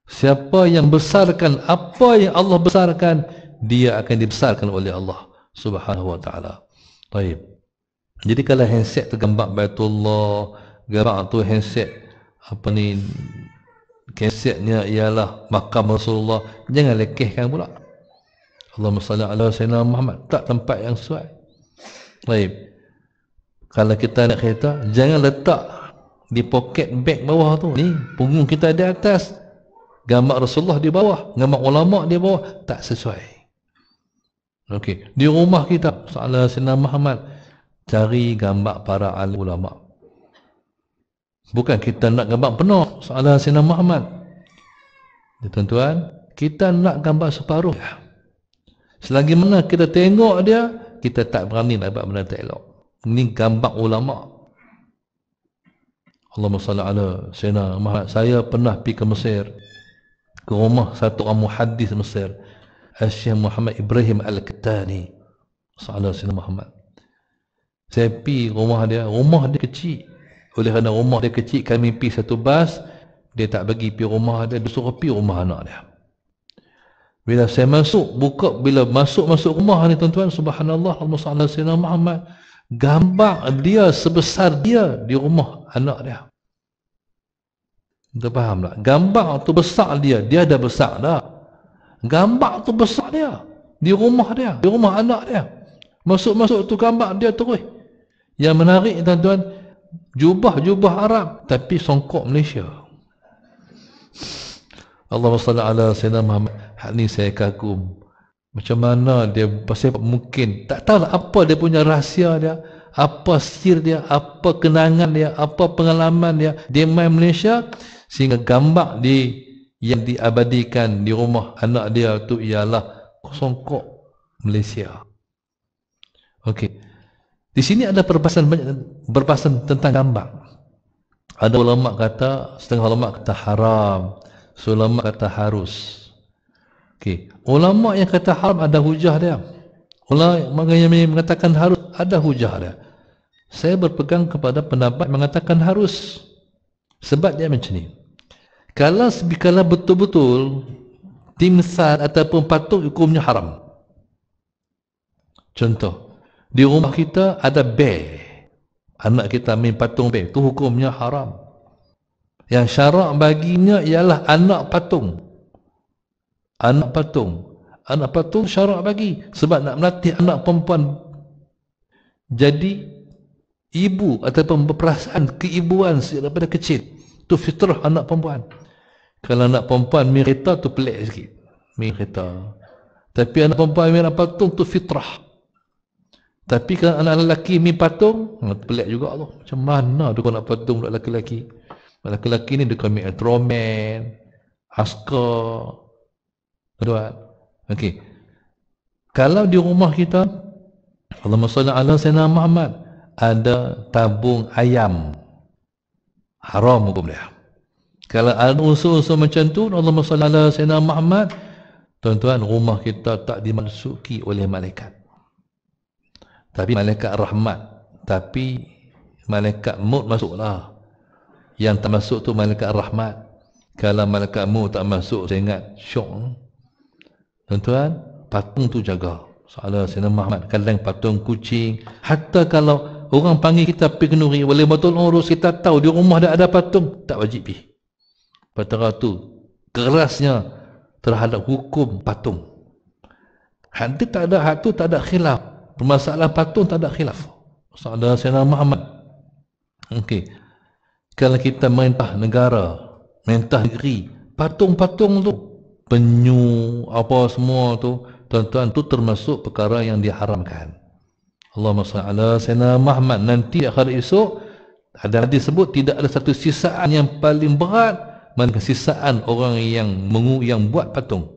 Siapa yang besarkan apa yang Allah besarkan, dia akan dibesarkan oleh Allah Subhanahu wa taala. Baik. Jadi kalau handset tergambar Baitullah, gerak tu handset apa ni kesetnya ialah makam Rasulullah, jangan lekehkan pula. Allahumma salli ala sayyidina Muhammad, tak tempat yang sesuai. Baik. Kalau kita nak kereta, jangan letak di poket bag bawah tu ni punggung kita di atas gambar Rasulullah di bawah gambar ulama di bawah tak sesuai okey di rumah kita salah sinar Muhammad cari gambar para ulama bukan kita nak gambar penuh salah sinar Muhammad ya, tuan-tuan kita nak gambar separuh ya. selagi mana kita tengok dia kita tak berani nak buat benda tak elok ni gambar ulama' Allahumma salli ala Sayyidina Muhammad Saya pernah pergi ke Mesir Ke rumah satu orang muhadis Mesir Syekh Muhammad Ibrahim Al-Qatani Salah Sayyidina Muhammad Saya pergi rumah dia Rumah dia kecil Oleh kerana rumah dia kecil Kami pergi satu bas Dia tak bagi pergi rumah dia Dia suruh pergi rumah anak dia Bila saya masuk Buka Bila masuk-masuk rumah ni tuan-tuan Subhanallah Allahumma salli ala Sayyidina Muhammad gambar dia sebesar dia di rumah anak dia kita faham tak? gambar tu besar dia dia dah besar dah gambar tu besar dia di rumah dia di rumah anak dia masuk-masuk tu gambar dia terus yang menarik tuan-tuan jubah-jubah Arab tapi songkok Malaysia Allah SWT ala Sayyidina Muhammad ni saya kagum macam mana dia pasal mungkin tak tahulah apa dia punya rahsia dia apa sir dia apa kenangan dia apa pengalaman dia dia main Malaysia sehingga gambar di yang diabadikan di rumah anak dia tu ialah kosongkok Malaysia Okey. di sini ada perbasan banyak berbasan tentang gambar ada ulama kata setengah ulama kata haram ulama kata harus Okey, ulama yang kata haram ada hujah dia. Ulama yang mengatakan harus ada hujah dia. Saya berpegang kepada pendapat mengatakan harus. Sebab dia macam ni. Kalau sebikala betul-betul timsal ataupun patuh hukumnya haram. Contoh, di rumah kita ada bear. Anak kita main patung bear. Itu hukumnya haram. Yang syarak baginya ialah anak patung anak patung anak patung syarak bagi sebab nak melatih anak perempuan jadi ibu ataupun berperasaan keibuan sejak daripada kecil tu fitrah anak perempuan kalau anak perempuan main tu pelik sikit main tapi anak perempuan main patung tu fitrah tapi kalau anak lelaki main patung hmm, pelik juga tu macam mana dia nak patung lelaki-lelaki lelaki-lelaki ni dia kami Ultraman askar Kedua, okey. Kalau di rumah kita Allahumma salli ala sayyidina Muhammad ada tabung ayam haram hukum dia. Kalau ada unsur-unsur macam tu Allahumma salli ala sayyidina Muhammad tuan-tuan rumah kita tak dimasuki oleh malaikat. Tapi malaikat rahmat, tapi malaikat maut masuklah. Yang termasuk tu malaikat rahmat. Kalau malaikat maut tak masuk saya ingat syok. Tuan-tuan, patung tu jaga. soalnya Sina Muhammad, kadang patung kucing. Hatta kalau orang panggil kita pergi kenuri, boleh betul urus, kita tahu di rumah dah ada patung. Tak wajib pergi. Patung tu, kerasnya terhadap hukum patung. Hati tak ada hatu tak ada khilaf. Permasalahan patung tak ada khilaf. Soalnya Sina Muhammad. Okey. Kalau kita mentah negara, mentah negeri, patung-patung tu penyu apa semua tu tuan-tuan tu termasuk perkara yang diharamkan Allah Taala sena Muhammad nanti akhir esok ada disebut tidak ada satu sisaan yang paling berat melainkan sisaan orang yang mengu yang buat patung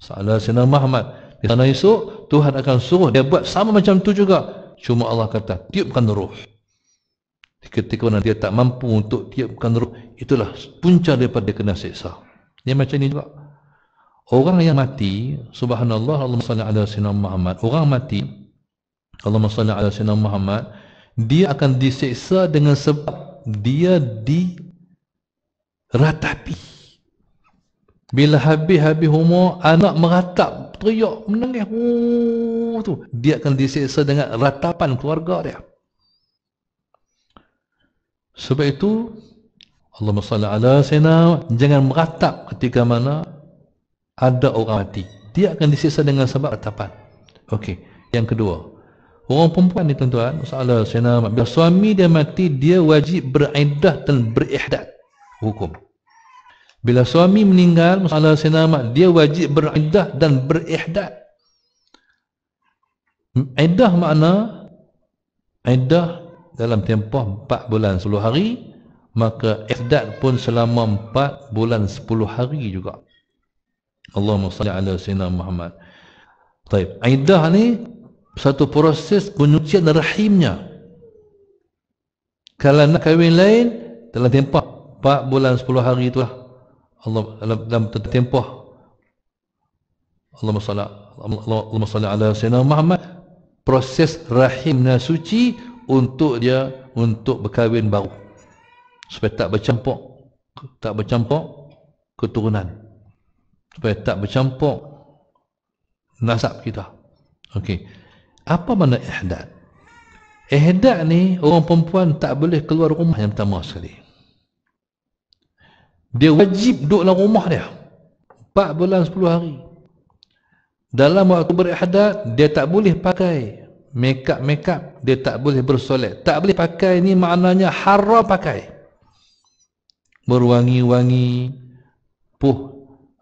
Salah sena Muhammad di sana esok Tuhan akan suruh dia buat sama macam tu juga cuma Allah kata tiupkan roh. ketika mana dia tak mampu untuk tiupkan roh, itulah punca daripada kena seksa yang macam ni juga Orang yang mati, subhanallah allah salli ala sayyidina Muhammad. Orang mati, Allahumma salli ala sayyidina Muhammad, dia akan disiksa dengan sebab dia di ratapi. Bila habis-habis umur, anak meratap, teriak, menangis, oh, tu. Dia akan disiksa dengan ratapan keluarga dia. Sebab itu, Allahumma salli ala sayyidina jangan meratap ketika mana ada orang mati dia akan disiksa dengan sebab ratapan okey yang kedua orang perempuan ni tuan-tuan masalah sena bila suami dia mati dia wajib beraidah dan berihdat hukum bila suami meninggal masalah sena dia wajib beraidah dan berihdat hmm, Aidah makna Aidah dalam tempoh 4 bulan 10 hari maka ihdat pun selama 4 bulan 10 hari juga Allahumma salli ala sayyidina Muhammad. Baik, aidah ni satu proses penyucian rahimnya. Kalau nak kahwin lain, dalam tempoh 4 bulan 10 hari itulah Allah dalam tempoh Allahumma salli Allahumma salli ala sayyidina Muhammad proses rahimnya suci untuk dia untuk berkahwin baru supaya tak bercampur tak bercampur keturunan supaya tak bercampur nasab kita ok apa mana ihdad ihdad ni orang perempuan tak boleh keluar rumah yang pertama sekali dia wajib duduk dalam rumah dia 4 bulan 10 hari dalam waktu berihdad dia tak boleh pakai make up make up dia tak boleh bersolek, tak boleh pakai ni maknanya haram pakai berwangi-wangi puh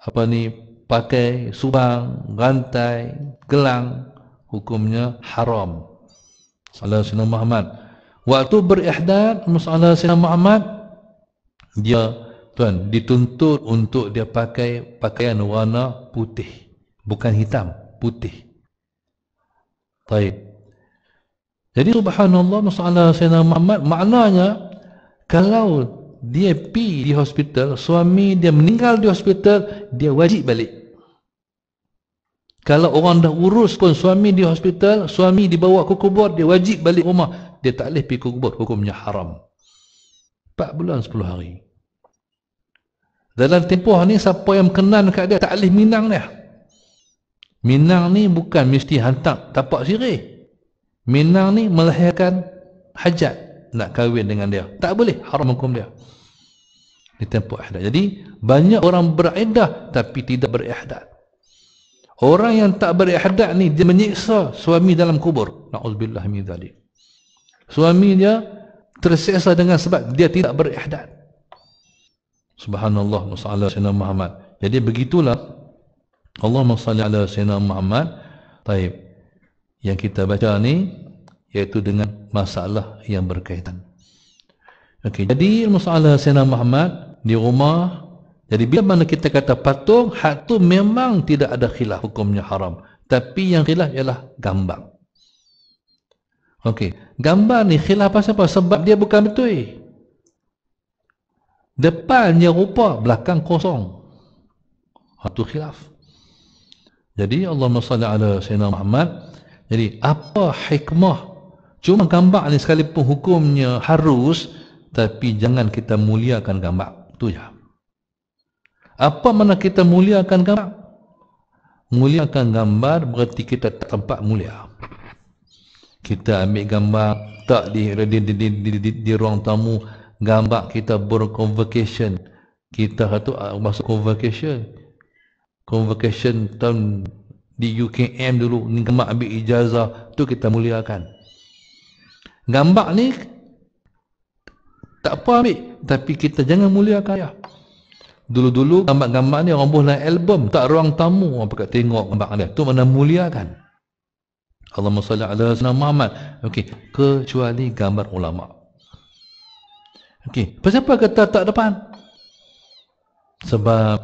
apa ni pakai subang, gantai, gelang hukumnya haram. Sallallahu alaihi Muhammad. Waktu berihdad sallallahu alaihi Muhammad dia tuan dituntut untuk dia pakai pakaian warna putih, bukan hitam, putih. Baik. Jadi subhanallah sallallahu alaihi Muhammad maknanya kalau dia pi di hospital, suami dia meninggal di hospital, dia wajib balik. Kalau orang dah urus pun suami di hospital, suami dibawa ke kubur, dia wajib balik rumah. Dia tak boleh pergi ke kubur, hukumnya haram. 4 bulan 10 hari. Dalam tempoh ni, siapa yang kenal kat dia, tak boleh minang dia. Minang ni bukan mesti hantar tapak sirih. Minang ni melahirkan hajat nak kahwin dengan dia. Tak boleh, haram hukum dia di tempoh ihdad. Jadi banyak orang beriddah tapi tidak berihdad. Orang yang tak berihdad ni dia menyiksa suami dalam kubur. Nauzubillah min zalik. Suaminya tersiksa dengan sebab dia tidak berihdad. Subhanallah musalla sayyidina Muhammad. Jadi begitulah Allah musalla ala sayyidina Muhammad. Taib. Yang kita baca ni iaitu dengan masalah yang berkaitan. Okey, jadi musalla sayyidina Muhammad di rumah jadi bila mana kita kata patung hak tu memang tidak ada khilaf hukumnya haram tapi yang khilaf ialah gambar Okey, gambar ni khilaf pasal apa? sebab dia bukan betul depannya rupa belakang kosong hak tu khilaf jadi Allah SWT ala Sayyidina Muhammad jadi apa hikmah cuma gambar ni sekalipun hukumnya harus tapi jangan kita muliakan gambar itu ya. Apa mana kita muliakan gambar? Muliakan gambar berarti kita tak tempat mulia. Kita ambil gambar tak di di di, di, di, di, di, ruang tamu gambar kita berconvocation. Kita satu ah, masuk convocation. Convocation tahun di UKM dulu ni gambar ambil ijazah tu kita muliakan. Gambar ni tak apa ambil Tapi kita jangan mulia kaya. Dulu-dulu gambar-gambar ni orang buat dalam album Tak ruang tamu orang pakai tengok gambar dia Itu mana mulia kan? Allahumma salli ala sallam Muhammad Okey Kecuali gambar ulama' Okey Kenapa kata tak depan? Sebab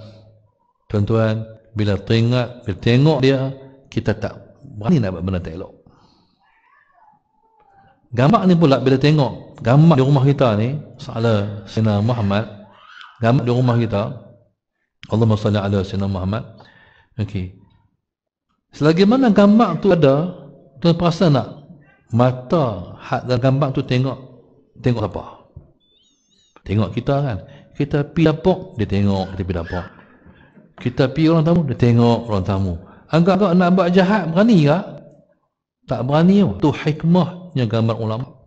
Tuan-tuan Bila teringat Bila tengok dia Kita tak berani nak buat benda tak elok Gambar ni pula bila tengok gambar di rumah kita ni soalan Sina Muhammad gambar di rumah kita Allah SWT ala Sina Muhammad ok selagi mana gambar tu ada tu perasa nak mata hak dalam gambar tu tengok tengok apa tengok kita kan kita pi dapur dia tengok kita pi dapur kita pi orang tamu dia tengok orang tamu anggap-anggap nak buat jahat berani ke tak berani tu hikmahnya gambar ulama'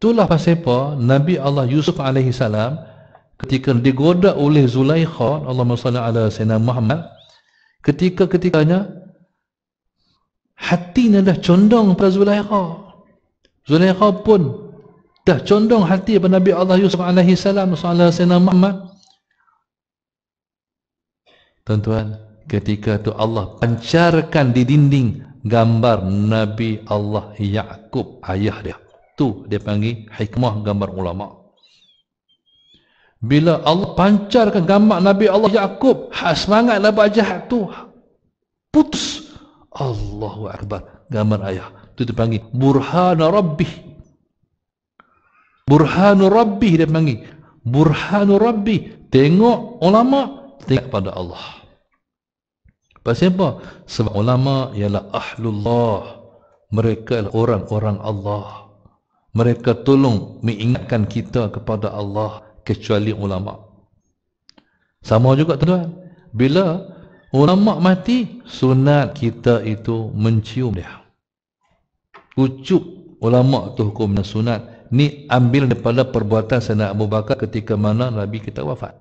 Itulah pasal apa Nabi Allah Yusuf alaihi salam ketika digoda oleh Zulaikha Allahumma salli ala sayyidina Muhammad ketika ketikanya hatinya dah condong pada Zulaikha. Zulaikha pun dah condong hati pada Nabi Allah Yusuf alaihi salam salla sayyidina Muhammad. Tuan-tuan, ketika tu Allah pancarkan di dinding gambar Nabi Allah Yakub ayah dia. Tu dia panggil hikmah gambar ulama. Bila Allah pancarkan gambar Nabi Allah Yakub, hak semangat nak buat jahat tu putus. Allahu akbar. Gambar ayah. Tu panggil burhanu rabbi. Burhanu rabbi dia panggil. Burhanu rabbi. Tengok ulama tengok pada Allah. Pasal apa? Sebab ulama ialah ahlullah. Mereka adalah orang-orang Allah mereka tolong mengingatkan kita kepada Allah kecuali ulama. Sama juga tuan, bila ulama mati, sunat kita itu mencium dia. Ucup ulama tu hukumnya sunat. Ni ambil daripada perbuatan Sayyidina Abu Bakar ketika mana Nabi kita wafat.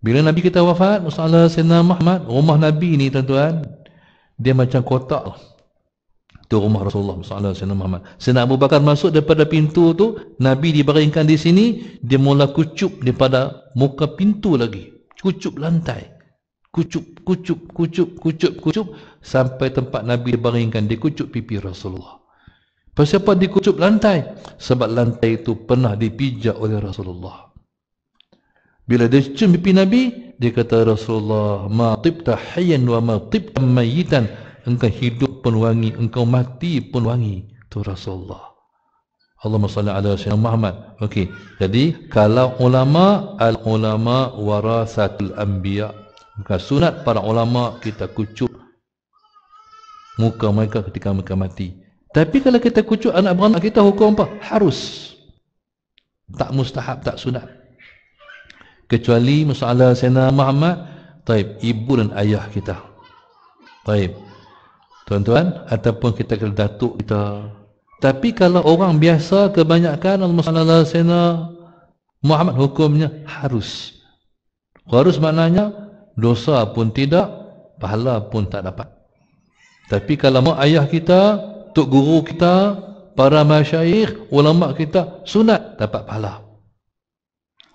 Bila Nabi kita wafat, Masalah Sayyidina Muhammad, rumah Nabi ni tuan-tuan, dia macam kotak lah tu rumah Rasulullah sallallahu alaihi wasallam Muhammad. Sayyidina Abu Bakar masuk daripada pintu tu, Nabi dibaringkan di sini, dia mula kucup daripada muka pintu lagi. Kucup lantai. Kucup, kucup, kucup, kucup, kucup sampai tempat Nabi dibaringkan, dia kucup pipi Rasulullah. Pasal apa dikucup lantai? Sebab lantai itu pernah dipijak oleh Rasulullah. Bila dia cium pipi Nabi, dia kata Rasulullah, "Ma tibta hayyan wa ma tibta mayyitan." Engkau hidup pun wangi engkau mati pun wangi tu Rasulullah Allah salli ala Muhammad okey jadi kalau ulama al ulama warasatul anbiya maka sunat para ulama kita kucuk muka mereka ketika mereka mati tapi kalau kita kucuk anak beranak kita hukum apa harus tak mustahab tak sunat kecuali masalah sayyidina Muhammad taib ibu dan ayah kita taib tuan-tuan ataupun kita ke datuk kita tapi kalau orang biasa kebanyakan Allah SWT Muhammad hukumnya harus harus maknanya dosa pun tidak pahala pun tak dapat tapi kalau mak ayah kita tok guru kita para masyayikh ulama kita sunat dapat pahala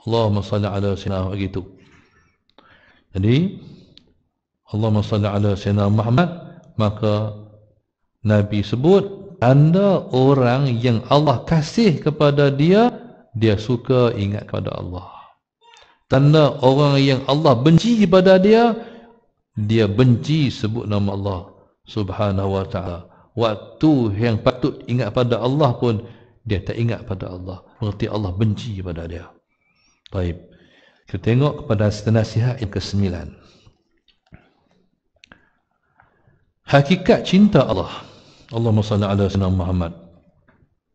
Allahumma salli ala sayyidina Muhammad jadi Allahumma salli ala sayyidina Muhammad maka Nabi sebut anda orang yang Allah kasih kepada dia dia suka ingat kepada Allah Tanda orang yang Allah benci kepada dia, dia benci sebut nama Allah subhanahu wa ta'ala. Waktu yang patut ingat pada Allah pun, dia tak ingat pada Allah. Berarti Allah benci kepada dia. Baik. Kita tengok kepada nasihat yang kesembilan. hakikat cinta Allah Allahumma salli ala sayyidina Muhammad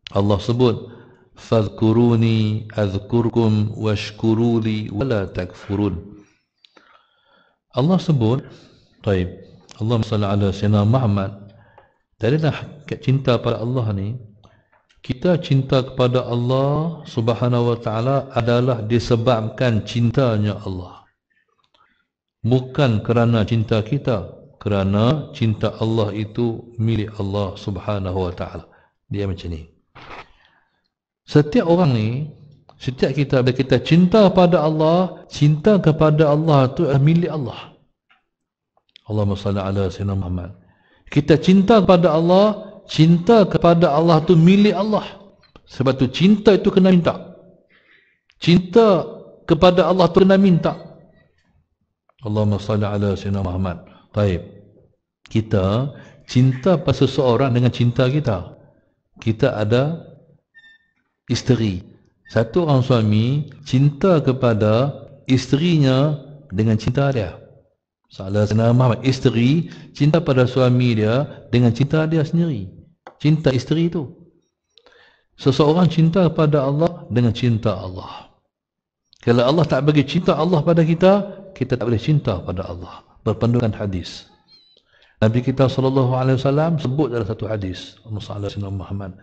Allah sebut fadhkuruni azkurkum washkuruli walla takfurun Allah sebut طيب اللهم صل على Muhammad. Dari دلنا cinta pada Allah ni kita cinta kepada Allah Subhanahu wa taala adalah disebabkan cintanya Allah bukan kerana cinta kita kerana cinta Allah itu milik Allah subhanahu wa ta'ala dia macam ni setiap orang ni setiap kita bila kita cinta kepada Allah cinta kepada Allah tu milik Allah Allahumma salli ala sayyidina Muhammad kita cinta kepada Allah cinta kepada Allah tu milik Allah sebab tu cinta itu kena minta cinta kepada Allah tu kena minta Allahumma salli ala sayyidina Muhammad baik kita cinta pada seseorang dengan cinta kita. Kita ada isteri. Satu orang suami cinta kepada isterinya dengan cinta dia. Salah sana Muhammad. Isteri cinta pada suami dia dengan cinta dia sendiri. Cinta isteri itu. Seseorang cinta kepada Allah dengan cinta Allah. Kalau Allah tak bagi cinta Allah pada kita, kita tak boleh cinta pada Allah. Berpandukan hadis. Nabi kita sallallahu alaihi wasallam sebut dalam satu hadis Allah sallallahu Muhammad.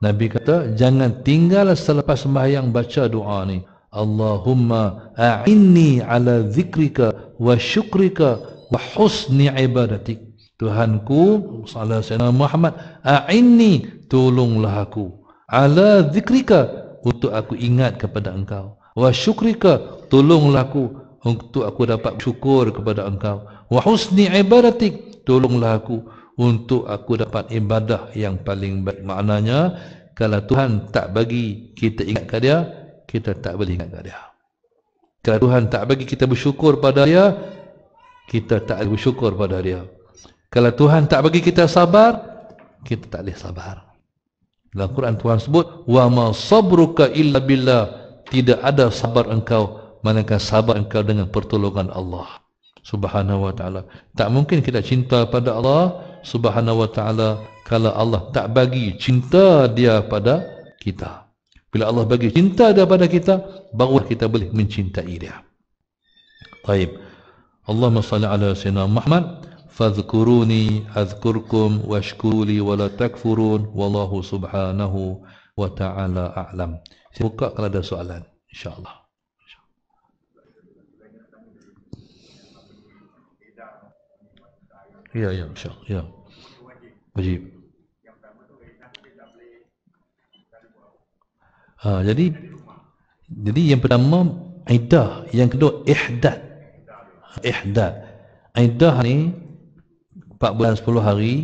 Nabi kata jangan tinggal selepas sembahyang baca doa ni. Allahumma a'inni ala zikrika wa syukrika wa husni ibadatik. Tuhanku sallallahu alaihi wasallam Muhammad a'inni tolonglah aku ala zikrika untuk aku ingat kepada engkau wa syukrika tolonglah aku untuk aku dapat syukur kepada engkau wa husni ibadatik tolonglah aku untuk aku dapat ibadah yang paling baik maknanya kalau Tuhan tak bagi kita ingat ke dia kita tak boleh ingat ke dia kalau Tuhan tak bagi kita bersyukur pada dia kita tak boleh bersyukur pada dia kalau Tuhan tak bagi kita sabar kita tak boleh sabar dalam Quran Tuhan sebut wa ma sabruka illa billah tidak ada sabar engkau melainkan sabar engkau dengan pertolongan Allah subhanahu wa ta'ala tak mungkin kita cinta pada Allah subhanahu wa ta'ala kalau Allah tak bagi cinta dia pada kita bila Allah bagi cinta dia pada kita baru kita boleh mencintai dia baik Allahumma salli ala sayyidina Muhammad fadhkuruni azkurkum washkuli wala takfurun wallahu subhanahu wa ta'ala a'lam buka kalau ada soalan insyaAllah Ya, ya, insya Allah. Ya. Wajib. Ha, jadi, jadi yang pertama, idah. Yang kedua, ihdad. Ihdad. Idah ni, 4 bulan 10 hari,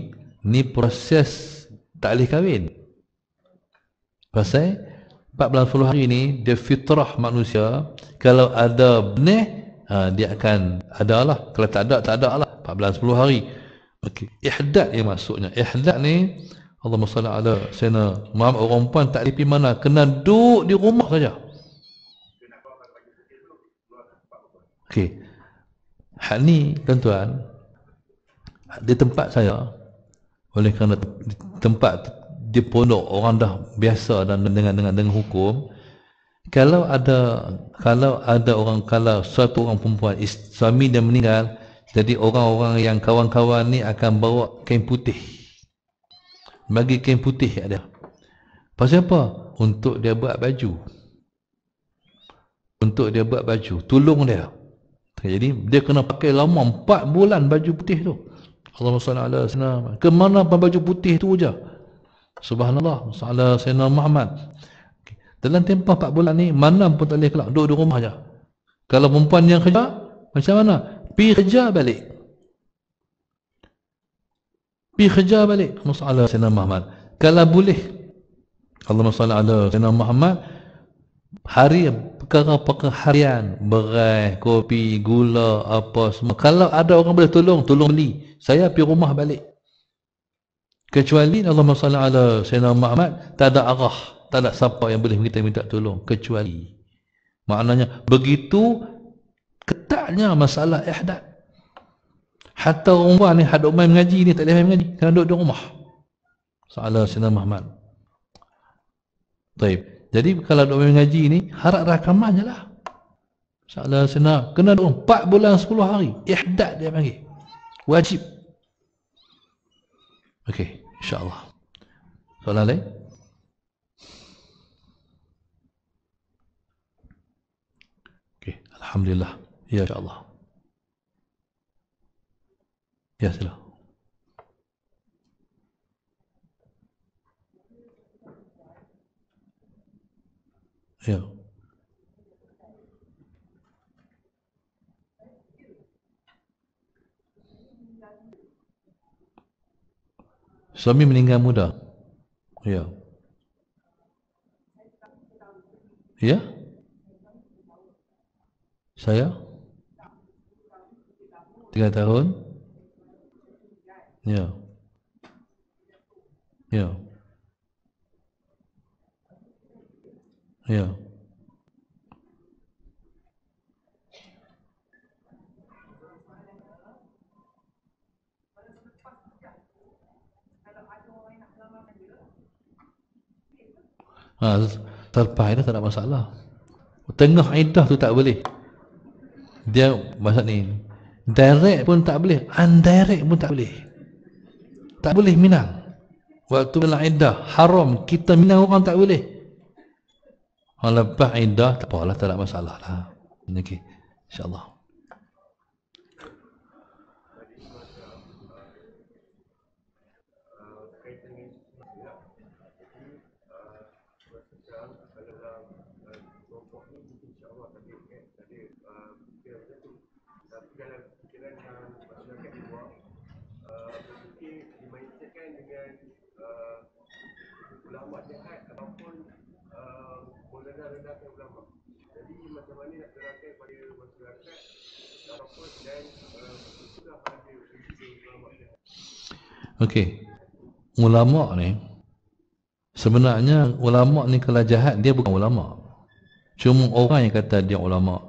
ni proses tak boleh kahwin. Pasal, 4 bulan 10 hari ni, dia fitrah manusia. Kalau ada benih, ha, dia akan ada lah. Kalau tak ada, tak ada lah. 4 bulan 10 hari. Okey. Ihdad yang maksudnya. Ihdad ni Allah SWT ala sena mam orang puan tak di mana kena duduk di rumah saja. Okey. Hal ni tuan-tuan di tempat saya oleh kerana tempat di pondok orang dah biasa dan dengan dengan dengan hukum kalau ada kalau ada orang kalau satu orang perempuan suami dia meninggal jadi orang-orang yang kawan-kawan ni akan bawa kain putih. Bagi kain putih ada. Pasal apa? Untuk dia buat baju. Untuk dia buat baju. Tolong dia. Jadi dia kena pakai lama 4 bulan baju putih tu. Allahumma salli ala sayyidina Muhammad. Ke mana pun baju putih tu aja. Subhanallah. Salla sayyidina Muhammad. Okay. Dalam tempoh 4 bulan ni mana pun tak boleh keluar. Duduk di rumah aja. Kalau perempuan yang kerja macam mana? pi kerja balik pi kerja balik masalah sena Muhammad kalau boleh Allah masalah ada sena Muhammad hari perkara perkara harian berai kopi gula apa semua kalau ada orang boleh tolong tolong beli saya pi rumah balik kecuali Allah masalah ada sena Muhammad tak ada arah tak ada siapa yang boleh kita minta tolong kecuali maknanya begitu banyaknya masalah ihdad. Hatta orang buah ni hadok main mengaji ni tak boleh main mengaji kena duduk di rumah. Soalan Sina Muhammad. Baik. Jadi kalau duduk main mengaji ni harap rakaman je lah. Soalan Sina kena duduk empat bulan sepuluh hari. Ihdad dia panggil. Wajib. Okey. InsyaAllah. Soalan lain? Alhamdulillah. Ya Allah. Ya Allah. Ya Suami meninggal muda Ya Ya Saya Tiga tahun Ya Ya Ya Ha, terlepas dah tak ada masalah Tengah idah tu tak boleh Dia masa ni direct pun tak boleh undirect pun tak boleh tak boleh minang waktu dalam iddah haram kita minang orang tak boleh kalau lepas iddah tak apalah tak ada masalah lah okay. insyaAllah Okey. Ulama ni sebenarnya ulama ni kalau jahat dia bukan ulama. Cuma orang yang kata dia ulama.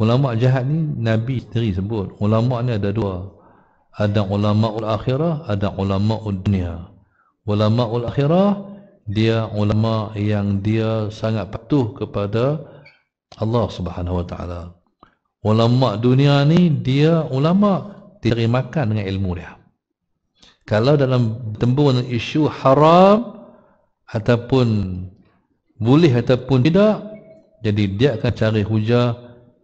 Ulama jahat ni Nabi sendiri sebut. Ulama ni ada dua. Ada ulama ul akhirah, ada ulama ul dunia. Ulama ul akhirah dia ulama yang dia sangat patuh kepada Allah Subhanahu Wa Taala. Ulama dunia ni dia ulama diterima makan dengan ilmu dia kalau dalam tembung isu haram ataupun boleh ataupun tidak jadi dia akan cari hujah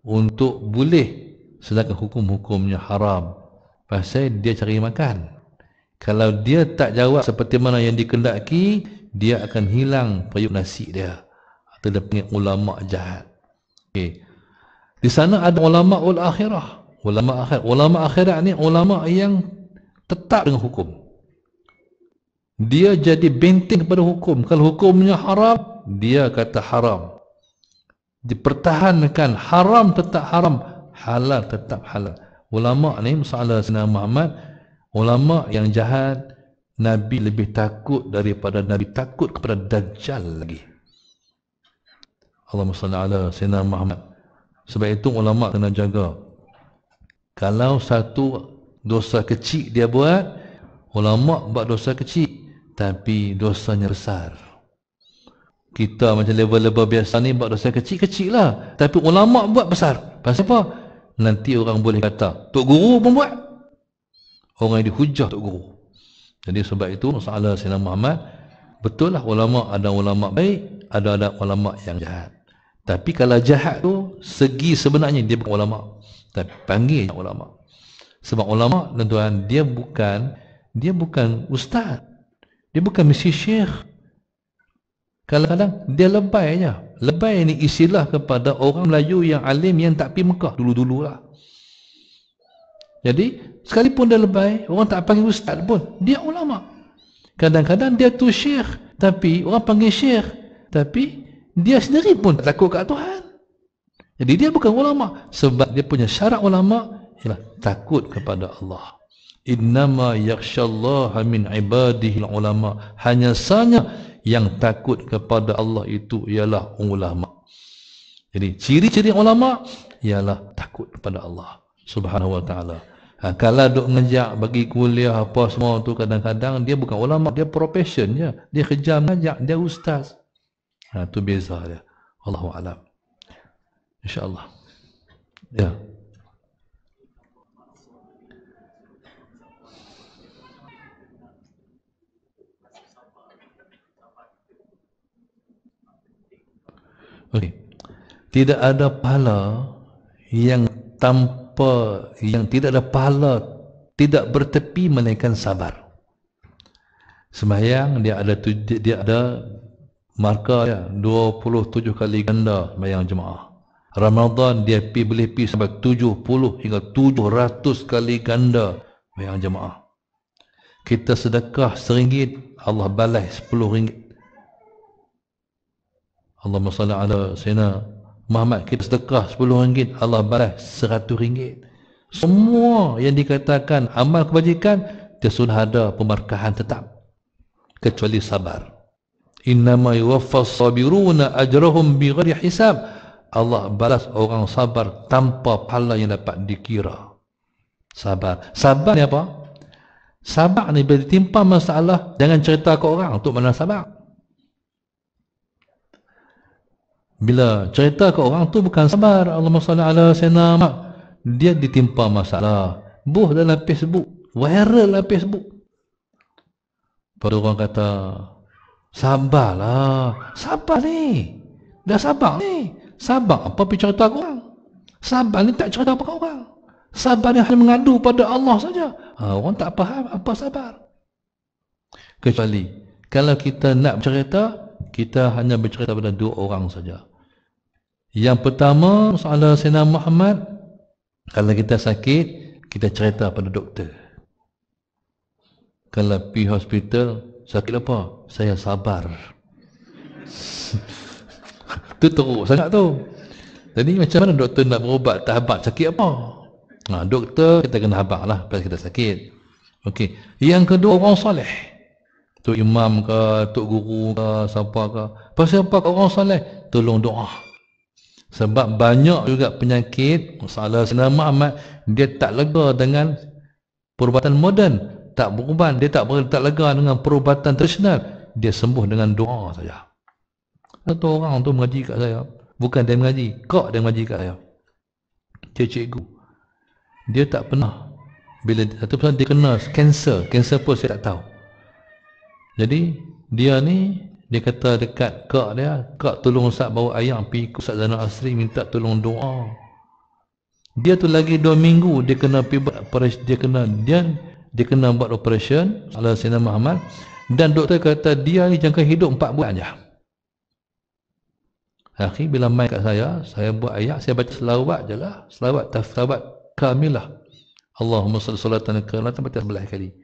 untuk boleh sedangkan hukum-hukumnya haram pasal dia cari makan kalau dia tak jawab seperti mana yang dikendaki dia akan hilang periuk nasi dia atau dia panggil ulama jahat okay. di sana ada ulama ul akhirah ulama akhirat ulama akhirat ni ulama yang tetap dengan hukum dia jadi benteng kepada hukum kalau hukumnya haram dia kata haram dipertahankan haram tetap haram halal tetap halal ulama ni masalah Sina Muhammad ulama yang jahat Nabi lebih takut daripada Nabi takut kepada Dajjal lagi Allah SWT ala Sina Muhammad sebab itu ulama kena jaga kalau satu dosa kecil dia buat ulama buat dosa kecil tapi dosanya besar kita macam level-level biasa ni buat dosa kecil-kecil lah tapi ulama buat besar pasal apa? nanti orang boleh kata Tok Guru pun buat orang yang dihujah Tok Guru jadi sebab itu masalah Sayyidina Muhammad betul lah ulama ada ulama baik ada ada ulama yang jahat tapi kalau jahat tu segi sebenarnya dia bukan ulama tapi panggil ulama' Sebab ulama, tuan-tuan, dia bukan dia bukan ustaz. Dia bukan mesti syekh. Kadang-kadang dia lebay aja. Lebay ni istilah kepada orang Melayu yang alim yang tak pergi Mekah dulu-dululah. Jadi, sekalipun dia lebay, orang tak panggil ustaz pun. Dia ulama. Kadang-kadang dia tu syekh. Tapi, orang panggil syekh. Tapi, dia sendiri pun tak takut kat Tuhan. Jadi, dia bukan ulama. Sebab dia punya syarat ulama' ialah takut kepada Allah. Innama yakhshallaha min ibadihi ulama. Hanya sahaja yang takut kepada Allah itu ialah ulama. Jadi ciri-ciri ulama ialah takut kepada Allah Subhanahu wa taala. Ha, kalau dok ngejak bagi kuliah apa semua tu kadang-kadang dia bukan ulama, dia profession ya. Dia kerja mengajar, dia ustaz. Ha, tu beza dia. Allahu alam. Insya-Allah. Ya. Yeah. Okey. Tidak ada pahala yang tanpa yang tidak ada pahala tidak bertepi melainkan sabar. Semayang dia ada tujuh, dia ada marka dia 27 kali ganda sembahyang jemaah. Ramadan dia pi boleh pi sampai 70 hingga 700 kali ganda sembahyang jemaah. Kita sedekah seringgit Allah balas 10 ringgit Allah salli ala Sayyidina Muhammad kita sedekah 10 ringgit Allah balas 100 ringgit semua yang dikatakan amal kebajikan dia sudah ada pemberkahan tetap kecuali sabar innama yuwaffas sabiruna ajrahum bighairi hisab Allah balas orang sabar tanpa pahala yang dapat dikira sabar sabar ni apa sabar ni bila timpa masalah jangan cerita ke orang untuk mana sabar Bila cerita ke orang tu bukan sabar Allahumma salli ala sayyidina dia ditimpa masalah. Buh dalam Facebook, viral dalam Facebook. Pada orang kata, sabarlah. Sabar ni. Dah sabar ni. Sabar apa pergi cerita ke orang? Sabar ni tak cerita apa orang. Sabar ni hanya mengadu pada Allah saja. Ha, orang tak faham apa sabar. Kecuali kalau kita nak cerita, kita hanya bercerita pada dua orang saja. Yang pertama, masalah Sena Muhammad, kalau kita sakit, kita cerita pada doktor. Kalau pi hospital, sakit apa? Saya sabar. Itu <laughs> teruk sangat tu. Jadi macam mana doktor nak berubat, tak habak sakit apa? Nah, ha, doktor, kita kena habak lah, pasal kita sakit. Okey. Yang kedua, orang soleh. Tok Imam ke, Tok Guru ke, siapa ke. Pasal apa orang soleh? Tolong doa. Sebab banyak juga penyakit, masalah senama, Muhammad, dia tak lega dengan perubatan moden. Tak berubah, dia tak, ber, tak lega dengan perubatan tradisional. Dia sembuh dengan doa saja. Satu orang tu mengaji kat saya. Bukan dia mengaji, kok dia mengaji kat saya. Dia cikgu. Dia tak pernah. Bila satu pasal dia kena kanser. Kanser pun saya tak tahu. Jadi dia ni dia kata dekat kak dia, kak tolong Ustaz bawa ayam pi ke Ustaz Zainal Asri minta tolong doa. Dia tu lagi dua minggu dia kena pi dia kena dia dia kena buat operasi ala Sina Muhammad dan doktor kata dia ni jangka hidup 4 bulan aja. Akhi bila mai kat saya, saya buat ayat, saya baca selawat je lah. Selawat, tafsirawat kamilah. Allahumma salli salatan kerana tempat yang kali.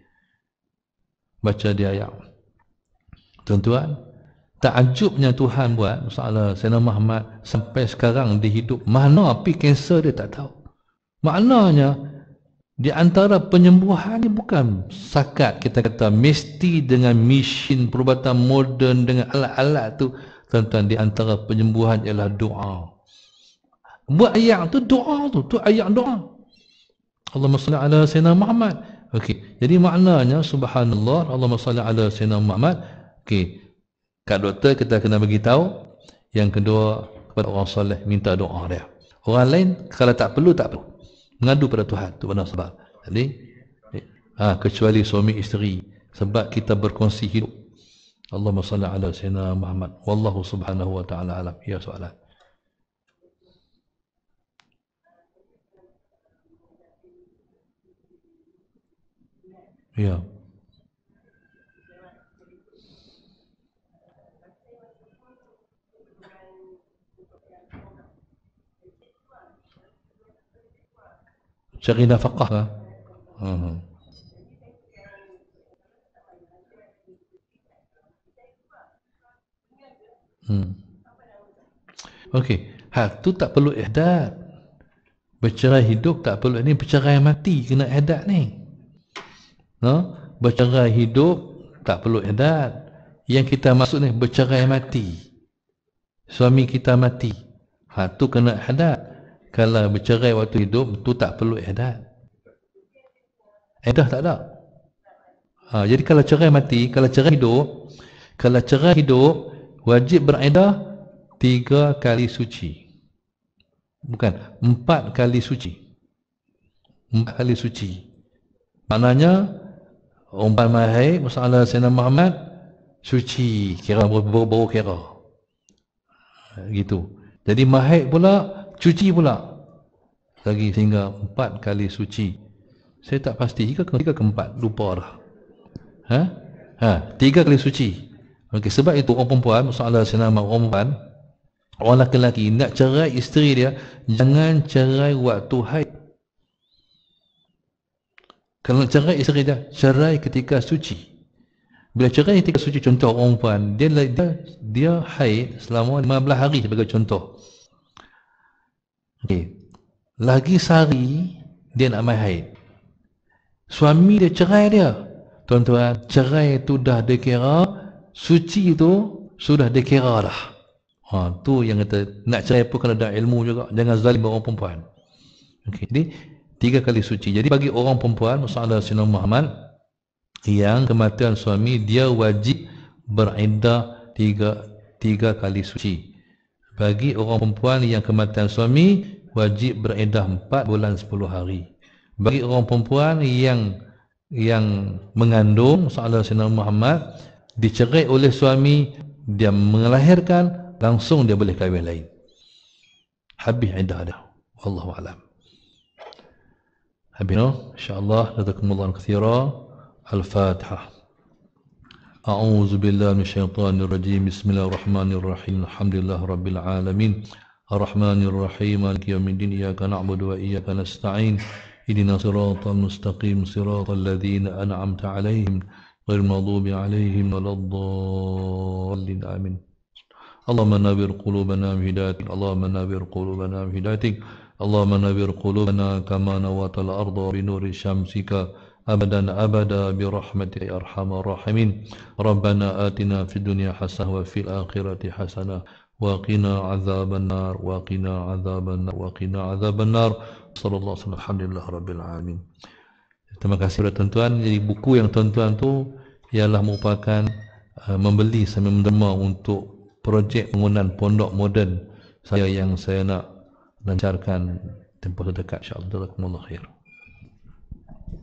Baca dia ayat. Tuan-tuan, takjubnya Tuhan buat masalah Sayyidina Muhammad sampai sekarang dia hidup. Mana api kanser dia tak tahu. Maknanya, di antara penyembuhan ni bukan sakat kita kata mesti dengan mesin perubatan moden dengan alat-alat tu. Tuan-tuan, di antara penyembuhan ialah doa. Buat ayat tu doa tu. Tu ayat doa. Allah salli ala Sayyidina Muhammad. Okey. Jadi maknanya subhanallah Allah salli ala Sayyidina Muhammad Okey. Kat doktor kita kena bagi tahu. Yang kedua kepada orang soleh minta doa dia. Orang lain kalau tak perlu tak perlu. Mengadu pada Tuhan tu benar sebab. Jadi ha, kecuali suami isteri sebab kita berkongsi hidup. Allahumma salli ala sayyidina Muhammad wallahu subhanahu wa ta'ala alam. Ya soalan. Yeah. Syarina Faqah ke? Lah. Mhm. Hmm. Okey. Ha, tu tak perlu ihdad. Bercerai hidup tak perlu ni bercerai mati kena ihdad ni. No? Bercerai hidup tak perlu ihdad. Yang kita maksud ni bercerai mati. Suami kita mati. Ha, tu kena ihdad kalau bercerai waktu hidup tu tak perlu iadat iadat tak ada ha, jadi kalau cerai mati kalau cerai hidup kalau cerai hidup wajib beriadat tiga kali suci bukan empat kali suci empat kali suci maknanya umpan mahai masalah Sayyidina Muhammad suci kira baru, kira ha, gitu jadi mahai pula cuci pula lagi sehingga empat kali suci saya tak pasti tiga ke, tiga ke empat lupa dah ha? ha? tiga kali suci okay. sebab itu orang perempuan masalah saya nama orang perempuan orang lelaki-lelaki nak cerai isteri dia jangan cerai waktu haid kalau cerai isteri dia cerai ketika suci bila cerai ketika suci contoh orang perempuan dia, dia, dia haid selama 15 hari sebagai contoh Okay. Lagi sehari dia nak mai haid. Suami dia cerai dia. Tuan-tuan, cerai tu dah dikira suci tu sudah dikira dah. Ha, tu yang kata nak cerai pun kena ada ilmu juga. Jangan zalim orang perempuan. okey Jadi, tiga kali suci. Jadi, bagi orang perempuan, Masalah Sinar Muhammad, yang kematian suami, dia wajib beridah tiga, tiga kali suci. Bagi orang perempuan yang kematian suami wajib beredah 4 bulan 10 hari. Bagi orang perempuan yang yang mengandung sallallahu alaihi Muhammad dicerai oleh suami dia melahirkan langsung dia boleh kahwin lain. Habis iddah dah. Wallahu alam. Habis no? insyaallah jazakumullah khairan. Al-Fatihah. أعوذ بالله من الشيطان الرجيم بسم الله الرحمن الرحيم الحمد لله رب العالمين الرحمن الرحيم مالك يوم الدين إياك نعبد وإياك نستعين إدنا صراط مستقيم صراط الذين أنعمت عليهم غير المغضوب عليهم ولا الضالين آمين اللهم نبر قلوبنا بهدايتك اللهم نبر قلوبنا بهدايتك اللهم نبر قلوبنا كما نوات الأرض بنور شمسك ابدا ابدا برحمتك يا ارحم الراحمين ربنا اتنا في الدنيا حسنه وفي الاخره حسنه وقنا عذاب النار وقنا عذاب النار وقنا عذاب النار صلى الله وسلم الحمد لله رب العالمين Terima kasih kepada tuan-tuan. Jadi buku yang tuan-tuan tu ialah merupakan uh, membeli sama menderma untuk projek pembangunan pondok moden saya yang saya nak lancarkan tempoh dekat insya-Allah. Jazakumullah khair.